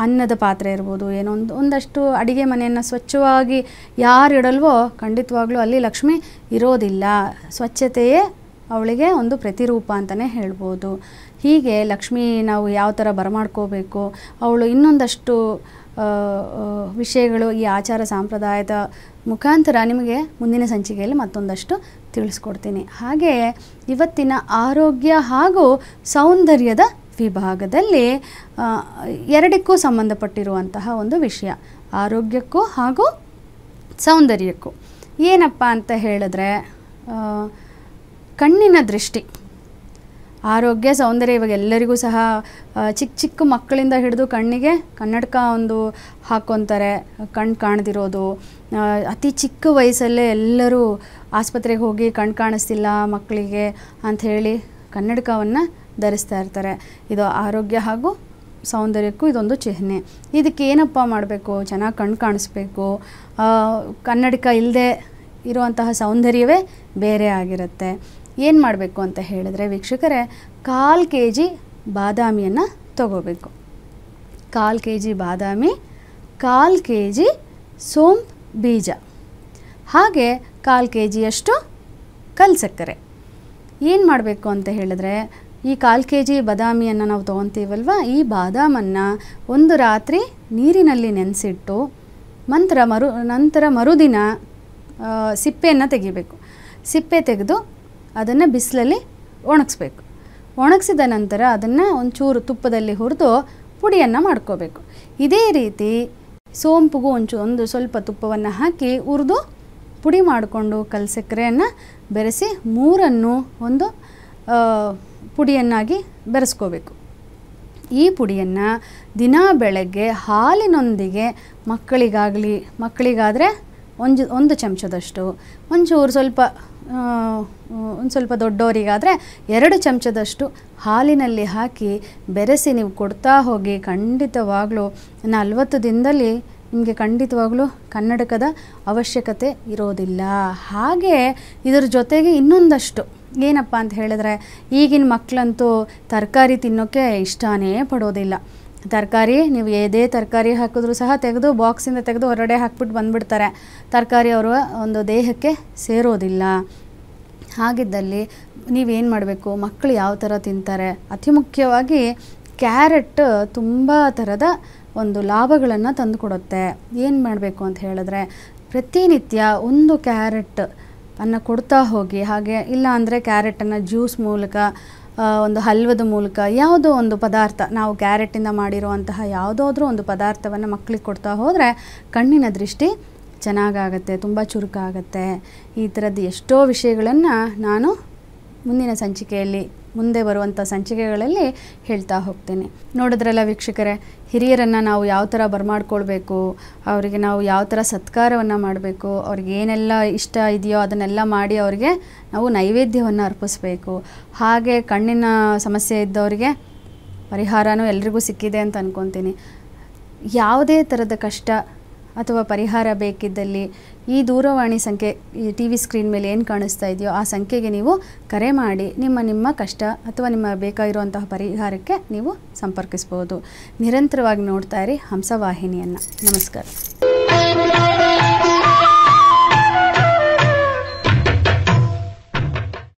ಅನ್ನದ ಪಾತ್ರೆ ಇರ್ಬೋದು ಏನೋ ಒಂದು ಒಂದಷ್ಟು ಅಡಿಗೆ ಮನೆಯನ್ನು ಸ್ವಚ್ಛವಾಗಿ ಯಾರು ಇಡಲ್ವೋ ಖಂಡಿತವಾಗ್ಲೂ ಅಲ್ಲಿ ಲಕ್ಷ್ಮಿ ಇರೋದಿಲ್ಲ ಸ್ವಚ್ಛತೆಯೇ ಅವಳಿಗೆ ಒಂದು ಪ್ರತಿರೂಪ ಅಂತಲೇ ಹೇಳ್ಬೋದು ಹೀಗೆ ಲಕ್ಷ್ಮಿ ನಾವು ಯಾವ ಥರ ಬರಮಾಡ್ಕೋಬೇಕು ಅವಳು ಇನ್ನೊಂದಷ್ಟು ವಿಷಯಗಳು ಈ ಆಚಾರ ಸಂಪ್ರದಾಯದ ಮುಖಾಂತರ ನಿಮಗೆ ಮುಂದಿನ ಸಂಚಿಕೆಯಲ್ಲಿ ಮತ್ತೊಂದಷ್ಟು ತಿಳಿಸ್ಕೊಡ್ತೀನಿ ಹಾಗೆ ಇವತ್ತಿನ ಆರೋಗ್ಯ ಹಾಗೂ ಸೌಂದರ್ಯದ ವಿಭಾಗದಲ್ಲಿ ಎರಡಕ್ಕೂ ಸಂಬಂಧಪಟ್ಟಿರುವಂತಹ ಒಂದು ವಿಷಯ ಆರೋಗ್ಯಕ್ಕೂ ಹಾಗೂ ಸೌಂದರ್ಯಕ್ಕೂ ಏನಪ್ಪ ಅಂತ ಹೇಳಿದ್ರೆ ಕಣ್ಣಿನ ದೃಷ್ಟಿ ಆರೋಗ್ಯ ಸೌಂದರ್ಯ ಇವಾಗ ಎಲ್ಲರಿಗೂ ಸಹ ಚಿಕ್ಕ ಚಿಕ್ಕ ಮಕ್ಕಳಿಂದ ಹಿಡಿದು ಕಣ್ಣಿಗೆ ಕನ್ನಡಕ ಒಂದು ಹಾಕ್ಕೊತಾರೆ ಕಣ್ಣು ಕಾಣದಿರೋದು ಅತಿ ಚಿಕ್ಕ ವಯಸ್ಸಲ್ಲೇ ಎಲ್ಲರೂ ಆಸ್ಪತ್ರೆಗೆ ಹೋಗಿ ಕಣ್ಣು ಕಾಣಿಸ್ತಿಲ್ಲ ಮಕ್ಕಳಿಗೆ ಅಂಥೇಳಿ ಕನ್ನಡಕವನ್ನು ಧರಿಸ್ತಾ ಇರ್ತಾರೆ ಇದು ಆರೋಗ್ಯ ಹಾಗೂ ಸೌಂದರ್ಯಕ್ಕೂ ಇದೊಂದು ಚಿಹ್ನೆ ಇದಕ್ಕೆ ಏನಪ್ಪ ಮಾಡಬೇಕು ಚೆನ್ನಾಗಿ ಕಣ್ಣು ಕಾಣಿಸ್ಬೇಕು ಕನ್ನಡಕ ಇಲ್ಲದೆ ಇರುವಂತಹ ಸೌಂದರ್ಯವೇ ಬೇರೆ ಆಗಿರುತ್ತೆ ಏನು ಮಾಡಬೇಕು ಅಂತ ಹೇಳಿದ್ರೆ ವೀಕ್ಷಕರೇ ಕಾಲು ಕೆ ಜಿ ಬಾದಾಮಿಯನ್ನು ತಗೋಬೇಕು ಕಾಲು ಕೆ ಜಿ ಬಾದಾಮಿ ಕಾಲು ಕೆ ಜಿ ಸೋಂಪು ಬೀಜ ಹಾಗೆ ಕಾಲು ಕೆ ಜಿಯಷ್ಟು ಕಲ್ಸಕ್ಕರೆ ಏನು ಮಾಡಬೇಕು ಅಂತ ಹೇಳಿದ್ರೆ ಈ ಕಾಲು ಕೆ ಜಿ ಬಾದಾಮಿಯನ್ನು ನಾವು ತೊಗೊತೀವಲ್ವ ಈ ಬಾದಾಮನ್ನು ಒಂದು ರಾತ್ರಿ ನೀರಿನಲ್ಲಿ ನೆನೆಸಿಟ್ಟು ನಂತರ ಮರು ನಂತರ ಮರುದಿನ ಸಿಪ್ಪೆಯನ್ನು ತೆಗಿಬೇಕು ಸಿಪ್ಪೆ ತೆಗೆದು ಅದನ್ನು ಬಿಸಿಲಲ್ಲಿ ಒಣಗಿಸ್ಬೇಕು ಒಣಗಿಸಿದ ನಂತರ ಅದನ್ನು ಒಂಚೂರು ತುಪ್ಪದಲ್ಲಿ ಹುರಿದು ಪುಡಿಯನ್ನು ಮಾಡ್ಕೋಬೇಕು ಇದೇ ರೀತಿ ಸೋಂಪಿಗೂ ಒಂಚು ಒಂದು ಸ್ವಲ್ಪ ತುಪ್ಪವನ್ನು ಹಾಕಿ ಹುರಿದು ಪುಡಿ ಮಾಡಿಕೊಂಡು ಕಲ್ಸಕ್ಕರೆಯನ್ನು ಬೆರೆಸಿ ಮೂರನ್ನು ಒಂದು ಪುಡಿಯನ್ನಾಗಿ ಬೆರೆಸ್ಕೋಬೇಕು ಈ ಪುಡಿಯನ್ನು ದಿನಾ ಬೆಳಗ್ಗೆ ಹಾಲಿನೊಂದಿಗೆ ಮಕ್ಕಳಿಗಾಗಲಿ ಮಕ್ಕಳಿಗಾದರೆ ಒಂದು ಒಂದು ಚಮಚದಷ್ಟು ಒಂಚೂರು ಸ್ವಲ್ಪ ಒಂದು ಸ್ವಲ್ಪ ದೊಡ್ಡವರಿಗಾದರೆ ಎರಡು ಚಮಚದಷ್ಟು ಹಾಲಿನಲ್ಲಿ ಹಾಕಿ ಬೆರೆಸಿ ನೀವು ಕೊಡ್ತಾ ಹೋಗಿ ಖಂಡಿತವಾಗಲೂ ನಲವತ್ತು ದಿನದಲ್ಲಿ ನಿಮಗೆ ಖಂಡಿತವಾಗಲೂ ಕನ್ನಡಕದ ಅವಶ್ಯಕತೆ ಇರೋದಿಲ್ಲ ಹಾಗೆ ಇದರ ಜೊತೆಗೆ ಇನ್ನೊಂದಷ್ಟು ಏನಪ್ಪ ಅಂತ ಹೇಳಿದ್ರೆ ಈಗಿನ ಮಕ್ಕಳಂತೂ ತರಕಾರಿ ತಿನ್ನೋಕ್ಕೆ ಇಷ್ಟನೇ ಪಡೋದಿಲ್ಲ ತರಕಾರಿ ನೀವು ಏದೇ ತರಕಾರಿ ಹಾಕಿದ್ರೂ ಸಹ ತೆಗೆದು ಬಾಕ್ಸಿಂದ ತೆಗೆದು ಹೊರಗಡೆ ಹಾಕ್ಬಿಟ್ಟು ಬಂದುಬಿಡ್ತಾರೆ ತರಕಾರಿ ಅವರು ಒಂದು ದೇಹಕ್ಕೆ ಸೇರೋದಿಲ್ಲ ಹಾಗಿದ್ದಲ್ಲಿ ನೀವೇನು ಮಾಡಬೇಕು ಮಕ್ಕಳು ಯಾವ ಥರ ತಿಂತಾರೆ ಅತಿ ಮುಖ್ಯವಾಗಿ ಕ್ಯಾರೆಟ್ ತುಂಬ ಥರದ ಒಂದು ಲಾಭಗಳನ್ನು ತಂದುಕೊಡುತ್ತೆ ಏನು ಮಾಡಬೇಕು ಅಂತ ಹೇಳಿದ್ರೆ ಪ್ರತಿನಿತ್ಯ ಒಂದು ಕ್ಯಾರೆಟ್ ಅನ್ನು ಕೊಡ್ತಾ ಹೋಗಿ ಹಾಗೆ ಇಲ್ಲ ಅಂದರೆ ಕ್ಯಾರೆಟನ್ನು ಜ್ಯೂಸ್ ಮೂಲಕ ಒಂದು ಹಲ್ವದ ಮೂಲಕ ಯಾವುದೋ ಒಂದು ಪದಾರ್ಥ ನಾವು ಕ್ಯಾರೆಟಿಂದ ಮಾಡಿರುವಂತಹ ಯಾವುದಾದ್ರೂ ಒಂದು ಪದಾರ್ಥವನ್ನು ಮಕ್ಕಳಿಗೆ ಕೊಡ್ತಾ ಹೋದರೆ ಕಣ್ಣಿನ ದೃಷ್ಟಿ ಚೆನ್ನಾಗಾಗತ್ತೆ ತುಂಬ ಚುರುಕಾಗತ್ತೆ ಈ ಥರದ್ದು ಎಷ್ಟೋ ವಿಷಯಗಳನ್ನು ನಾನು ಮುಂದಿನ ಸಂಚಿಕೆಯಲ್ಲಿ ಮುಂದೆ ಬರುವಂಥ ಸಂಚಿಕೆಗಳಲ್ಲಿ ಹೇಳ್ತಾ ಹೋಗ್ತೀನಿ ನೋಡಿದ್ರಲ್ಲ ವೀಕ್ಷಕರೇ ಹಿರಿಯರನ್ನು ನಾವು ಯಾವ ಥರ ಬರ್ಮಾಡ್ಕೊಳ್ಬೇಕು ಅವರಿಗೆ ನಾವು ಯಾವ ಥರ ಸತ್ಕಾರವನ್ನು ಮಾಡಬೇಕು ಅವ್ರಿಗೆ ಏನೆಲ್ಲ ಇಷ್ಟ ಇದೆಯೋ ಅದನ್ನೆಲ್ಲ ಮಾಡಿ ಅವರಿಗೆ ನಾವು ನೈವೇದ್ಯವನ್ನು ಅರ್ಪಿಸಬೇಕು ಹಾಗೆ ಕಣ್ಣಿನ ಸಮಸ್ಯೆ ಇದ್ದವರಿಗೆ ಪರಿಹಾರನೂ ಎಲ್ರಿಗೂ ಸಿಕ್ಕಿದೆ ಅಂತ ಅಂದ್ಕೊತೀನಿ ಯಾವುದೇ ಥರದ ಕಷ್ಟ ಅಥವಾ ಪರಿಹಾರ ಬೇಕಿದ್ದಲ್ಲಿ ಈ ದೂರವಾಣಿ ಸಂಖ್ಯೆ ಈ ಟಿ ವಿ ಸ್ಕ್ರೀನ್ ಮೇಲೆ ಏನು ಕಾಣಿಸ್ತಾ ಇದೆಯೋ ಆ ಸಂಖ್ಯೆಗೆ ನೀವು ಕರೆ ಮಾಡಿ ನಿಮ್ಮ ನಿಮ್ಮ ಕಷ್ಟ ಅಥವಾ ನಿಮ್ಮ ಬೇಕಾಗಿರುವಂತಹ ಪರಿಹಾರಕ್ಕೆ ನೀವು ಸಂಪರ್ಕಿಸ್ಬೋದು ನಿರಂತರವಾಗಿ ನೋಡ್ತಾ ಇರಿ ಹಂಸವಾಹಿನಿಯನ್ನು ನಮಸ್ಕಾರ